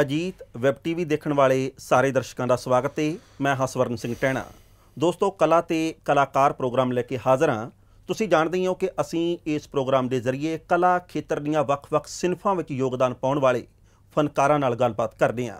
Ajit web TV ਦੇਖਣ ਵਾਲੇ ਸਾਰੇ ਦਰਸ਼ਕਾਂ ਦਾ ਸਵਾਗਤ ਹੈ ਮੈਂ ਹਸਵਰਨ ਸਿੰਘ ਟਹਿਣਾ ਦੋਸਤੋ ਕਲਾ ਤੇ ਕਲਾਕਾਰ ਪ੍ਰੋਗਰਾਮ ਲੈ ਕੇ ਹਾਜ਼ਰ ਹਾਂ ਤੁਸੀਂ ਜਾਣਦੇ ਹੋ ਕਿ ਅਸੀਂ ਇਸ ਪ੍ਰੋਗਰਾਮ ਦੇ ਜ਼ਰੀਏ ਕਲਾ ਖੇਤਰ ਦੀਆਂ ਵੱਖ-ਵੱਖ ਸਿਨਫਾਂ ਵਿੱਚ ਯੋਗਦਾਨ ਪਾਉਣ ਵਾਲੇ ਫਨਕਾਰਾਂ ਨਾਲ ਗੱਲਬਾਤ ਕਰਦੇ ਹਾਂ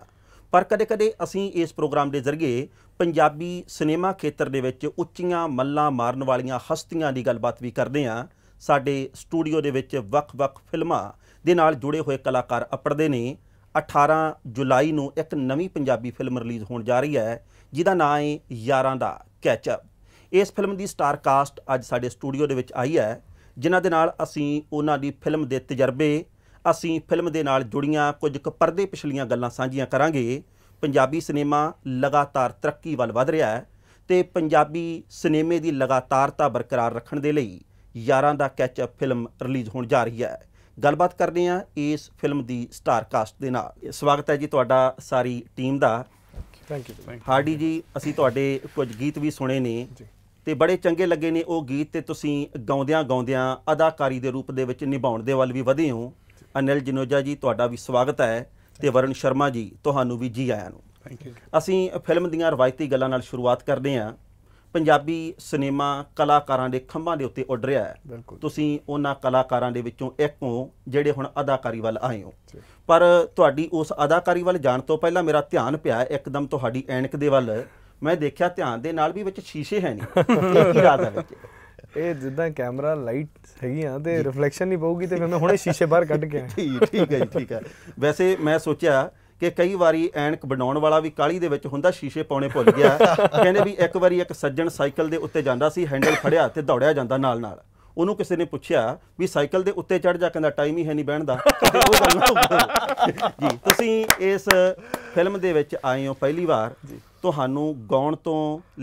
ਪਰ ਕਦੇ-ਕਦੇ ਅਸੀਂ ਇਸ ਪ੍ਰੋਗਰਾਮ ਦੇ ਜ਼ਰੀਏ ਪੰਜਾਬੀ ਸਿਨੇਮਾ ਖੇਤਰ ਦੇ ਵਿੱਚ ਉੱਚੀਆਂ ਮੱਲਾਂ ਮਾਰਨ ਵਾਲੀਆਂ ਹਸਤੀਆਂ ਦੀ ਗੱਲਬਾਤ ਵੀ ਕਰਦੇ ਹਾਂ ਸਾਡੇ ਸਟੂਡੀਓ ਦੇ ਵਿੱਚ ਵੱਖ-ਵੱਖ ਫਿਲਮਾਂ ਦੇ ਨਾਲ ਜੁੜੇ ਹੋਏ ਕਲਾਕਾਰ ਅਪੜਦੇ ਨੇ 18 ਜੁਲਾਈ ਨੂੰ ਇੱਕ ਨਵੀਂ ਪੰਜਾਬੀ ਫਿਲਮ ਰਿਲੀਜ਼ ਹੋਣ ਜਾ ਰਹੀ ਹੈ ਜਿਹਦਾ ਨਾਮ ਹੈ ਯਾਰਾਂ ਦਾ ਕੈਚਅਪ ਇਸ ਫਿਲਮ ਦੀ ਸਟਾਰ ਕਾਸਟ ਅੱਜ ਸਾਡੇ ਸਟੂਡੀਓ ਦੇ ਵਿੱਚ ਆਈ ਹੈ ਜਿਨ੍ਹਾਂ ਦੇ ਨਾਲ ਅਸੀਂ ਉਹਨਾਂ ਦੀ ਫਿਲਮ ਦੇ ਤਜਰਬੇ ਅਸੀਂ ਫਿਲਮ ਦੇ ਨਾਲ ਜੁੜੀਆਂ ਕੁਝ ਕੁ ਪਰਦੇ ਪਿਛਲੀਆਂ ਗੱਲਾਂ ਸਾਂਝੀਆਂ ਕਰਾਂਗੇ ਪੰਜਾਬੀ ਸਿਨੇਮਾ ਲਗਾਤਾਰ ਤਰੱਕੀ ਵੱਲ ਵਧ ਰਿਹਾ ਹੈ ਤੇ ਪੰਜਾਬੀ ਸਿਨੇਮੇ ਦੀ ਲਗਾਤਾਰਤਾ ਬਰਕਰਾਰ ਰੱਖਣ ਦੇ ਲਈ ਯਾਰਾਂ ਦਾ ਕੈਚਅਪ ਫਿਲਮ ਰਿਲੀਜ਼ ਹੋਣ ਜਾ ਰਹੀ ਹੈ ਗੱਲਬਾਤ ਕਰਦੇ ਆ ਇਸ ਫਿਲਮ ਦੀ ਸਟਾਰ ਕਾਸਟ ਦੇ ਨਾਲ ਸਵਾਗਤ ਹੈ ਜੀ ਤੁਹਾਡਾ ਸਾਰੀ ਟੀਮ ਦਾ ਥੈਂਕ ਯੂ ਹਾਰਡੀ ਜੀ ਅਸੀਂ ਤੁਹਾਡੇ ਕੁਝ ਗੀਤ ਵੀ ਸੁਣੇ ਨੇ ਤੇ ਬੜੇ ਚੰਗੇ ਲੱਗੇ ਨੇ ਉਹ ਗੀਤ ਤੇ ਤੁਸੀਂ ਗਾਉਂਦਿਆਂ ਗਾਉਂਦਿਆਂ ਅਦਾਕਾਰੀ ਦੇ ਰੂਪ ਦੇ ਵਿੱਚ ਨਿਭਾਉਣ ਦੇ ਵੱਲ ਵੀ ਵਧੇ ਹੋ ਅਨਿਲ ਜਨੋਜਾ ਜੀ ਤੁਹਾਡਾ ਵੀ ਸਵਾਗਤ ਹੈ ਤੇ ਵਰਣ ਸ਼ਰਮਾ ਜੀ ਤੁਹਾਨੂੰ ਵੀ ਜੀ ਆਇਆਂ ਨੂੰ ਥੈਂਕ ਯੂ ਅਸੀਂ ਫਿਲਮ ਦੀਆਂ ਰਵਾਇਤੀ ਗੱਲਾਂ ਨਾਲ ਸ਼ੁਰੂਆਤ ਕਰਦੇ ਹਾਂ ਪੰਜਾਬੀ ਸਿਨੇਮਾ ਕਲਾਕਾਰਾਂ ਦੇ ਖੰਭਾਂ ਦੇ ਉੱਤੇ ਉੱਡ ਰਿਹਾ ਹੈ ਤੁਸੀਂ ਉਹਨਾਂ ਕਲਾਕਾਰਾਂ ਦੇ ਵਿੱਚੋਂ ਇੱਕ ਹੋ ਜਿਹੜੇ ਹੁਣ ਅਦਾਕਾਰੀ ਵੱਲ ਆਏ ਹੋ ਪਰ ਤੁਹਾਡੀ ਉਸ ਅਦਾਕਾਰੀ ਵੱਲ ਜਾਣ ਤੋਂ ਪਹਿਲਾਂ ਮੇਰਾ ਧਿਆਨ ਪਿਆ ਇੱਕਦਮ ਤੁਹਾਡੀ ਐਨਕ ਦੇ ਵੱਲ ਮੈਂ ਦੇਖਿਆ ਧਿਆਨ ਦੇ ਨਾਲ ਵੀ ਵਿੱਚ ਸ਼ੀਸ਼ੇ ਹੈ ਨਹੀਂ ਇਹ ਕੀ ਰਾਜ਼ ਹੈ ਵਿੱਚ ਇਹ ਜਿੱਦਾਂ ਕੈਮਰਾ ਲਾਈਟ ਹੈਗੀਆਂ ਤੇ ਰਿਫਲੈਕਸ਼ਨ ਨਹੀਂ ਪਊਗੀ ਤੇ ਫਿਰ ਮੈਂ ਹੁਣੇ ਸ਼ੀਸ਼ੇ ਬਾਹਰ ਕੱਢ ਕੇ ਆਇਆ ਠੀਕ ਠੀਕ ਹੈ ਠੀਕ ਹੈ ਵੈਸੇ ਮੈਂ ਸੋਚਿਆ ਕਿ ਕਈ ਵਾਰੀ ਐਨਕ ਬਣਾਉਣ ਵਾਲਾ ਵੀ ਕਾਲੀ ਦੇ ਵਿੱਚ ਹੁੰਦਾ ਸ਼ੀਸ਼ੇ ਪਾਉਣੇ ਭੁੱਲ ਗਿਆ ਕਹਿੰਦੇ ਵੀ ਇੱਕ ਵਾਰੀ ਇੱਕ ਸੱਜਣ ਸਾਈਕਲ ਦੇ ਉੱਤੇ ਜਾਂਦਾ ਸੀ ਹੈਂਡਲ ਫੜਿਆ ਤੇ ਦੌੜਿਆ ਜਾਂਦਾ ਨਾਲ ਨਾਲ ਉਹਨੂੰ ਕਿਸੇ ਨੇ ਪੁੱਛਿਆ ਵੀ ਸਾਈਕਲ ਦੇ ਉੱਤੇ ਚੜ ਜਾ ਕਹਿੰਦਾ ਟਾਈਮ ਹੀ ਹੈ ਨਹੀਂ ਬਹਿਣ ਦਾ ਉਹ ਗੱਲ ਨਾ ਜੀ ਤੁਸੀਂ ਇਸ ਫਿਲਮ ਦੇ ਵਿੱਚ ਆਏ ਹੋ ਪਹਿਲੀ ਵਾਰ ਤੁਹਾਨੂੰ ਗਾਉਣ ਤੋਂ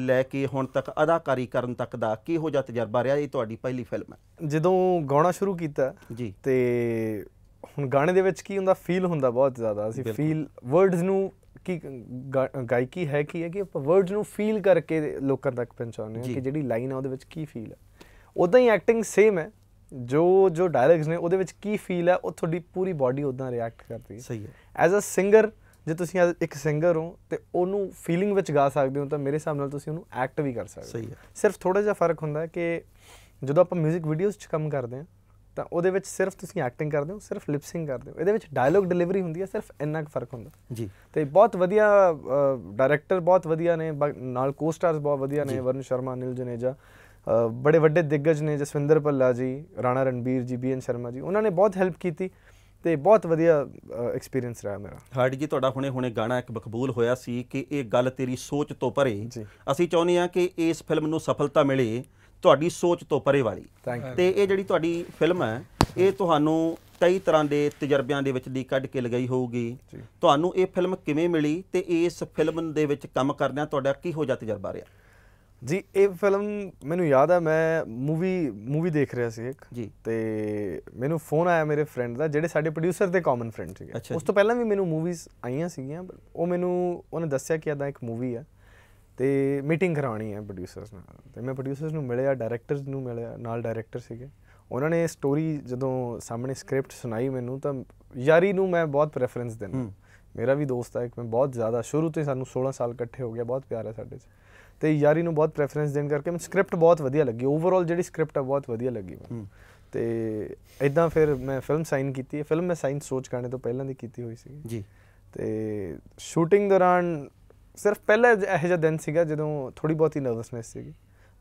ਲੈ ਕੇ ਹੁਣ ਤੱਕ ਅਦਾਕਾਰੀ ਕਰਨ ਤੱਕ ਦਾ ਹੋ ਜਾ ਤਜਰਬਾ ਰਿਹਾ ਇਹ ਤੁਹਾਡੀ ਪਹਿਲੀ ਫਿਲਮ ਹੈ ਜਦੋਂ ਗਾਉਣਾ ਸ਼ੁਰੂ ਕੀਤਾ ਜੀ ਤੇ ਹੁਣ ਗਾਣੇ ਦੇ ਵਿੱਚ ਕੀ ਹੁੰਦਾ ਫੀਲ ਹੁੰਦਾ ਬਹੁਤ ਜ਼ਿਆਦਾ ਅਸੀਂ ਫੀਲ ਵਰਡਸ ਨੂੰ ਕੀ ਗਾਇਕੀ ਹੈ ਕੀ ਹੈ ਕਿ ਆਪਾਂ ਵਰਡਸ ਨੂੰ ਫੀਲ ਕਰਕੇ ਲੋਕਾਂ ਤੱਕ ਪਹੁੰਚਾਉਂਦੇ ਹਾਂ ਕਿ ਜਿਹੜੀ ਲਾਈਨ ਆ ਉਹਦੇ ਵਿੱਚ ਕੀ ਫੀਲ ਹੈ ਉਦਾਂ ਹੀ ਐਕਟਿੰਗ ਸੇਮ ਹੈ ਜੋ ਜੋ ਡਾਇਲੌਗਸ ਨੇ ਉਹਦੇ ਵਿੱਚ ਕੀ ਫੀਲ ਹੈ ਉਹ ਤੁਹਾਡੀ ਪੂਰੀ ਬਾਡੀ ਉਦਾਂ ਰਿਐਕਟ ਕਰਦੀ ਹੈ ਸਹੀ ਹੈ ਐਜ਼ ਅ ਸਿੰਗਰ ਜੇ ਤੁਸੀਂ ਇੱਕ ਸਿੰਗਰ ਹੋ ਤੇ ਉਹਨੂੰ ਫੀਲਿੰਗ ਵਿੱਚ ਗਾ ਸਕਦੇ ਹੋ ਤਾਂ ਮੇਰੇ ਹਿਸਾਬ ਨਾਲ ਤੁਸੀਂ ਉਹਨੂੰ ਐਕਟ ਵੀ ਕਰ ਸਕਦੇ ਹੋ ਸਿਰਫ ਥੋੜਾ ਜਿਹਾ ਫਰਕ ਹੁੰਦਾ ਹੈ ਕਿ ਜਦੋਂ ਆਪਾਂ 뮤직 ਵੀਡੀਓਜ਼ 'ਚ ਕੰਮ ਕਰਦੇ ਹਾਂ ਤਾਂ ਉਹਦੇ ਵਿੱਚ ਸਿਰਫ ਤੁਸੀਂ ਐਕਟਿੰਗ ਕਰਦੇ ਹੋ ਸਿਰਫ ਲਿਪਸਿੰਗ ਕਰਦੇ ਹੋ ਇਹਦੇ ਵਿੱਚ ਡਾਇਲੋਗ ਡਿਲੀਵਰੀ ਹੁੰਦੀ ਹੈ ਸਿਰਫ ਇੰਨਾ ਕੁ ਫਰਕ ਹੁੰਦਾ ਜੀ ਤੇ ਬਹੁਤ ਵਧੀਆ ਡਾਇਰੈਕਟਰ ਬਹੁਤ ਵਧੀਆ ਨੇ ਨਾਲ ਕੋ ਸਟਾਰਸ ਬਹੁਤ ਵਧੀਆ ਨੇ ਵਰਨ ਸ਼ਰਮਾ ਅਨਿਲ ਜਨੇਜਾ ਬੜੇ ਵੱਡੇ ਦਿੱਗਜ ਨੇ ਜਸਵਿੰਦਰ ਭੱਲਾ ਜੀ ਰਾਣਾ ਰਣਬੀਰ ਜੀ ਬੀਐਨ ਸ਼ਰਮਾ ਜੀ ਉਹਨਾਂ ਨੇ ਬਹੁਤ ਹੈਲਪ ਕੀਤੀ ਤੇ ਬਹੁਤ ਵਧੀਆ ਐਕਸਪੀਰੀਅੰਸ ਰਿਹਾ ਮੇਰਾ ਹਾਰਡ ਜੀ ਤੁਹਾਡਾ ਹੁਣੇ ਹੁਣੇ ਗਾਣਾ ਇੱਕ ਮਕਬੂਲ ਹੋਇਆ ਸੀ ਕਿ ਇਹ ਗੱਲ ਤੇਰੀ ਸੋਚ ਤੋਂ ਪਰੇ ਅਸੀਂ ਚਾਹੁੰਦੇ ਹਾਂ ਕਿ ਇਸ ਫਿਲਮ ਨੂੰ ਸਫਲਤਾ ਮਿਲੇ ਤੁਹਾਡੀ ਸੋਚ ਤੋਂ ਪਰੇ ਵਾਲੀ ਤੇ ਇਹ ਜਿਹੜੀ ਤੁਹਾਡੀ ਫਿਲਮ ਹੈ ਇਹ ਤੁਹਾਨੂੰ ਕਈ ਤਰ੍ਹਾਂ ਦੇ ਤਜਰਬਿਆਂ ਦੇ ਵਿੱਚ ਦੀ ਕੱਢ ਕੇ ਲਗਾਈ ਹੋਊਗੀ ਤੁਹਾਨੂੰ ਇਹ ਫਿਲਮ ਕਿਵੇਂ ਮਿਲੀ ਤੇ ਇਸ ਫਿਲਮ ਦੇ ਵਿੱਚ ਕੰਮ ਕਰਦਿਆਂ ਤੁਹਾਡਾ ਕੀ ਹੋ ਜਾ ਤਜਰਬਾ ਰਿਹਾ ਜੀ ਇਹ ਫਿਲਮ ਮੈਨੂੰ ਯਾਦ ਆ ਮੈਂ ਮੂਵੀ ਮੂਵੀ ਦੇਖ ਰਿਹਾ ਸੀ ਇੱਕ ਤੇ ਮੈਨੂੰ ਫੋਨ ਆਇਆ ਮੇਰੇ ਫਰੈਂਡ ਦਾ ਜਿਹੜੇ ਸਾਡੇ ਪ੍ਰੋਡਿਊਸਰ ਤੇ ਕਾਮਨ ਫਰੈਂਡ ਸੀਗੇ ਉਸ ਤੋਂ ਪਹਿਲਾਂ ਵੀ ਮੈਨੂੰ ਮੂਵੀਜ਼ ਆਈਆਂ ਸੀਗੀਆਂ ਉਹ ਮੈਨੂੰ ਉਹਨੇ ਦੱਸਿਆ ਕਿ ਇਦਾਂ ਇੱਕ ਮੂਵੀ ਆ ਤੇ ਮੀਟਿੰਗ ਕਰਾਉਣੀ ਹੈ ਪ੍ਰੋਡਿਊਸਰਸ ਨਾਲ ਤੇ ਮੈਂ ਪ੍ਰੋਡਿਊਸਰਸ ਨੂੰ ਮਿਲਿਆ ਡਾਇਰੈਕਟਰਸ ਨੂੰ ਮਿਲਿਆ ਨਾਲ ਡਾਇਰੈਕਟਰ ਸੀਗੇ ਉਹਨਾਂ ਨੇ ਸਟੋਰੀ ਜਦੋਂ ਸਾਹਮਣੇ ਸਕ੍ਰਿਪਟ ਸੁਣਾਈ ਮੈਨੂੰ ਤਾਂ ਯਾਰੀ ਨੂੰ ਮੈਂ ਬਹੁਤ ਪ੍ਰੈਫਰੈਂਸ ਦਿੰਦਾ ਮੇਰਾ ਵੀ ਦੋਸਤ ਹੈ ਇੱਕ ਮੈਂ ਬਹੁਤ ਜ਼ਿਆਦਾ ਸ਼ੁਰੂ ਤੋਂ ਸਾਨੂੰ 16 ਸਾਲ ਇਕੱਠੇ ਹੋ ਗਿਆ ਬਹੁਤ ਪਿਆਰ ਹੈ ਸਾਡੇ ਚ ਤੇ ਯਾਰੀ ਨੂੰ ਬਹੁਤ ਪ੍ਰੈਫਰੈਂਸ ਦੇਣ ਕਰਕੇ ਮੈਨੂੰ ਸਕ੍ਰਿਪਟ ਬਹੁਤ ਵਧੀਆ ਲੱਗੀ ਓਵਰਆਲ ਜਿਹੜੀ ਸਕ੍ਰਿਪਟ ਆ ਬਹੁਤ ਵਧੀਆ ਲੱਗੀ ਮੈਨੂੰ ਤੇ ਇਦਾਂ ਫਿਰ ਮੈਂ ਫਿਲਮ ਸਾਈਨ ਕੀਤੀ ਹੈ ਫਿਲਮ ਮੈਂ ਸਾਈਨ ਸੋਚ ਕਰਨੇ ਤੋਂ ਪਹਿਲਾਂ ਦੀ ਕੀਤੀ ਹੋਈ ਸੀ ਜੀ ਤੇ ਸ਼ੂਟਿੰਗ ਦੌਰਾਨ ਸਿਰਫ ਪਹਿਲਾ ਇਹੋ ਜਿਹਾ ਦਿਨ ਸੀਗਾ ਜਦੋਂ ਥੋੜੀ ਬਹੁਤੀ ਨਰਵਸਨੈਸ ਸੀਗੀ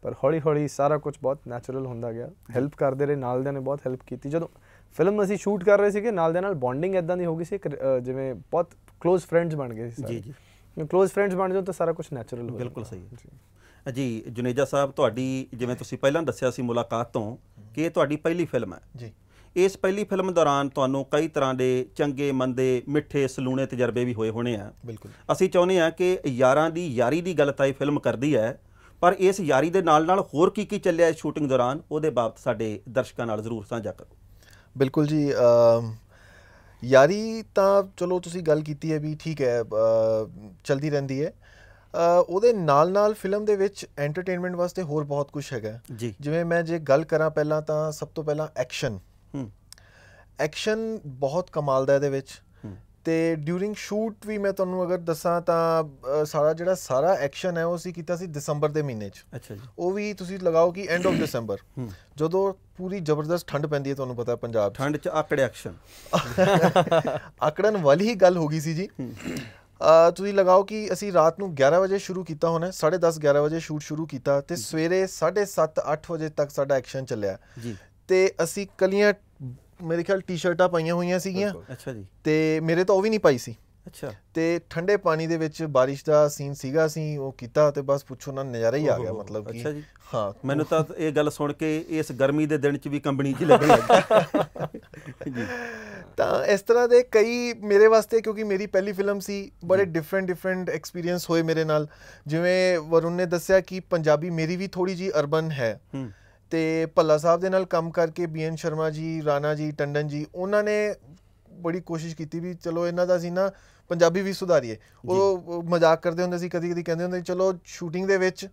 ਪਰ ਹੌਲੀ ਹੌਲੀ ਸਾਰਾ ਕੁਝ ਬਹੁਤ ਨੈਚੁਰਲ ਹੁੰਦਾ ਗਿਆ ਹੈਲਪ ਕਰਦੇ ਰਹੇ ਨਾਲ ਦੇ ਨੇ ਬਹੁਤ ਹੈਲਪ ਕੀਤੀ ਜਦੋਂ ਫਿਲਮ ਅਸੀਂ ਸ਼ੂਟ ਕਰ ਰਹੇ ਸੀਗੇ ਨਾਲ ਦੇ ਨਾਲ ਬੌਂਡਿੰਗ ਇਦਾਂ ਦੀ ਹੋ ਗਈ ਸੀ ਜਿਵੇਂ ਬਹੁਤ ক্লোਜ਼ ਫਰੈਂਡਸ ਬਣ ਗਏ ਸੀ ਜੀ ਜੀ ক্লোਜ਼ ਫਰੈਂਡਸ ਬਣ ਜਾਓ ਤਾਂ ਸਾਰਾ ਕੁਝ ਨੈਚੁਰਲ ਹੋ ਬਿਲਕੁਲ ਸਹੀ ਹੈ ਜੀ ਜੁਨੇਜਾ ਸਾਹਿਬ ਤੁਹਾਡੀ ਜਿਵੇਂ ਤੁਸੀਂ ਪਹਿਲਾਂ ਦੱਸਿਆ ਸੀ ਮੁਲਾਕਾਤ ਤੋਂ ਕਿ ਇਹ ਤੁਹਾਡੀ ਪਹਿਲੀ ਫਿਲਮ ਹੈ ਜੀ ਇਸ ਪਹਿਲੀ ਫਿਲਮ ਦੌਰਾਨ ਤੁਹਾਨੂੰ ਕਈ ਤਰ੍ਹਾਂ ਦੇ ਚੰਗੇ ਮੰਦੇ ਮਿੱਠੇ ਸਲੂਣੇ ਤਜਰਬੇ ਵੀ ਹੋਏ ਹੋਣੇ ਆ ਬਿਲਕੁਲ ਅਸੀਂ ਚਾਹੁੰਦੇ ਆ ਕਿ ਯਾਰਾਂ ਦੀ ਯਾਰੀ ਦੀ ਗੱਲ ਤਾਂ ਇਹ ਫਿਲਮ ਕਰਦੀ ਹੈ ਪਰ ਇਸ ਯਾਰੀ ਦੇ ਨਾਲ ਨਾਲ ਹੋਰ ਕੀ ਕੀ ਚੱਲਿਆ ਇਸ ਸ਼ੂਟਿੰਗ ਦੌਰਾਨ ਉਹਦੇ ਬਾਬਤ ਸਾਡੇ ਦਰਸ਼ਕਾਂ ਨਾਲ ਜ਼ਰੂਰ ਸਾਂਝਾ ਕਰੋ ਬਿਲਕੁਲ ਜੀ ਯਾਰੀ ਤਾਂ ਚਲੋ ਤੁਸੀਂ ਗੱਲ ਕੀਤੀ ਹੈ ਵੀ ਠੀਕ ਹੈ ਚਲਦੀ ਰਹਿੰਦੀ ਹੈ ਉਹਦੇ ਨਾਲ ਨਾਲ ਫਿਲਮ ਦੇ ਵਿੱਚ ਐਂਟਰਟੇਨਮੈਂਟ ਵਾਸਤੇ ਹੋਰ ਬਹੁਤ ਕੁਝ ਹੈਗਾ ਜਿਵੇਂ ਮੈਂ ਜੇ ਗੱਲ ਕਰਾਂ ਪਹਿਲਾਂ ਤਾਂ ਸਭ ਤੋਂ ਪਹਿਲਾਂ ਐਕਸ਼ਨ ਐਕਸ਼ਨ ਬਹੁਤ ਕਮਾਲ ਦਾ ਇਹਦੇ ਵਿੱਚ ਤੇ ਡਿਊਰਿੰਗ ਸ਼ੂਟ ਵੀ ਮੈਂ ਤੁਹਾਨੂੰ ਅਗਰ ਦੱਸਾਂ ਤਾਂ ਸਾਰਾ ਜਿਹੜਾ ਸਾਰਾ ਐਕਸ਼ਨ ਹੈ ਉਹ ਸੀ ਕੀਤਾ ਸੀ ਦਸੰਬਰ ਦੇ ਮਹੀਨੇ 'ਚ ਅੱਛਾ ਜੀ ਉਹ ਵੀ ਤੁਸੀਂ ਲਗਾਓ ਕਿ ਐਂਡ ਆਫ ਦਸੰਬਰ ਜਦੋਂ ਪੂਰੀ ਜ਼ਬਰਦਸਤ ਠੰਡ ਪੈਂਦੀ ਹੈ ਤੁਹਾਨੂੰ ਪਤਾ ਪੰਜਾਬ ਠੰਡ 'ਚ ਆਕੜੇ ਐਕਸ਼ਨ ਆਕੜਨ ਵਾਲੀ ਹੀ ਗੱਲ ਹੋ ਗਈ ਸੀ ਜੀ ਤੁਸੀਂ ਲਗਾਓ ਕਿ ਅਸੀਂ ਰਾਤ ਨੂੰ 11 ਵਜੇ ਸ਼ੁਰੂ ਕੀਤਾ ਹੋਣਾ 10:30 11 ਵਜੇ ਸ਼ੂਟ ਸ਼ੁਰੂ ਕੀਤਾ ਤੇ ਸਵੇਰੇ 7:30 8 ਵਜੇ ਤੱਕ ਸਾਡਾ ਐਕਸ਼ਨ ਚੱਲਿਆ ਜੀ ਤੇ ਅਸੀਂ ਕਲੀਆਂ ਮੇਰੇ ਖਿਆਲ ਟੀ-ਸ਼ਰਟਾਂ ਪਾਈਆਂ ਹੋਈਆਂ ਸੀਗੀਆਂ ਅੱਛਾ ਜੀ ਤੇ ਮੇਰੇ ਤਾਂ ਉਹ ਵੀ ਨਹੀਂ ਪਾਈ ਸੀ ਅੱਛਾ ਤੇ ਠੰਡੇ ਪਾਣੀ ਦੇ ਵਿੱਚ ਬਾਰਿਸ਼ ਦਾ ਸੀਨ ਸੀਗਾ ਸੀ ਉਹ ਕੀਤਾ ਤੇ ਬਸ ਪੁੱਛੋ ਨਾ ਨਜ਼ਾਰਾ ਹੀ ਆ ਗਿਆ ਮਤਲਬ ਕਿ ਅੱਛਾ ਜੀ ਹਾਂ ਮੈਨੂੰ ਤਾਂ ਇਹ ਗੱਲ ਸੁਣ ਕੇ ਇਸ ਗਰਮੀ ਦੇ ਦਿਨ 'ਚ ਵੀ ਕੰਬਣੀ ਜੀ ਲੱਗਣ ਲੱਗੀ ਜੀ ਤਾਂ ਇਸ ਤਰ੍ਹਾਂ ਦੇ ਕਈ ਮੇਰੇ ਵਾਸਤੇ ਕਿਉਂਕਿ ਮੇਰੀ ਪਹਿਲੀ ਫਿਲਮ ਸੀ ਬੜੇ ਡਿਫਰੈਂਟ ਡਿਫਰੈਂਟ ਐਕਸਪੀਰੀਅੰਸ ਹੋਏ ਮੇਰੇ ਨਾਲ ਜਿਵੇਂ ਵਰੁਣ ਨੇ ਦੱਸਿਆ ਕਿ ਪੰਜਾਬੀ ਮੇਰੀ ਵੀ ਥੋੜੀ ਜੀ ਅਰਬਨ ਹੈ ਤੇ ਭੱਲਾ ਸਾਹਿਬ ਦੇ ਨਾਲ ਕੰਮ ਕਰਕੇ ਬੀਐਨ ਸ਼ਰਮਾ ਜੀ ਰਾਣਾ ਜੀ ਟੰਡਨ ਜੀ ਉਹਨਾਂ ਨੇ ਬੜੀ ਕੋਸ਼ਿਸ਼ ਕੀਤੀ ਵੀ ਚਲੋ ਇਹਨਾਂ ਦਾ ਸੀ ਨਾ ਪੰਜਾਬੀ ਵੀ ਸੁਧਾਰੀਏ ਉਹ ਮਜ਼ਾਕ ਕਰਦੇ ਹੁੰਦੇ ਸੀ ਕਦੀ ਕਦੀ ਕਹਿੰਦੇ ਹੁੰਦੇ ਚਲੋ ਸ਼ੂਟਿੰਗ ਦੇ ਵਿੱਚ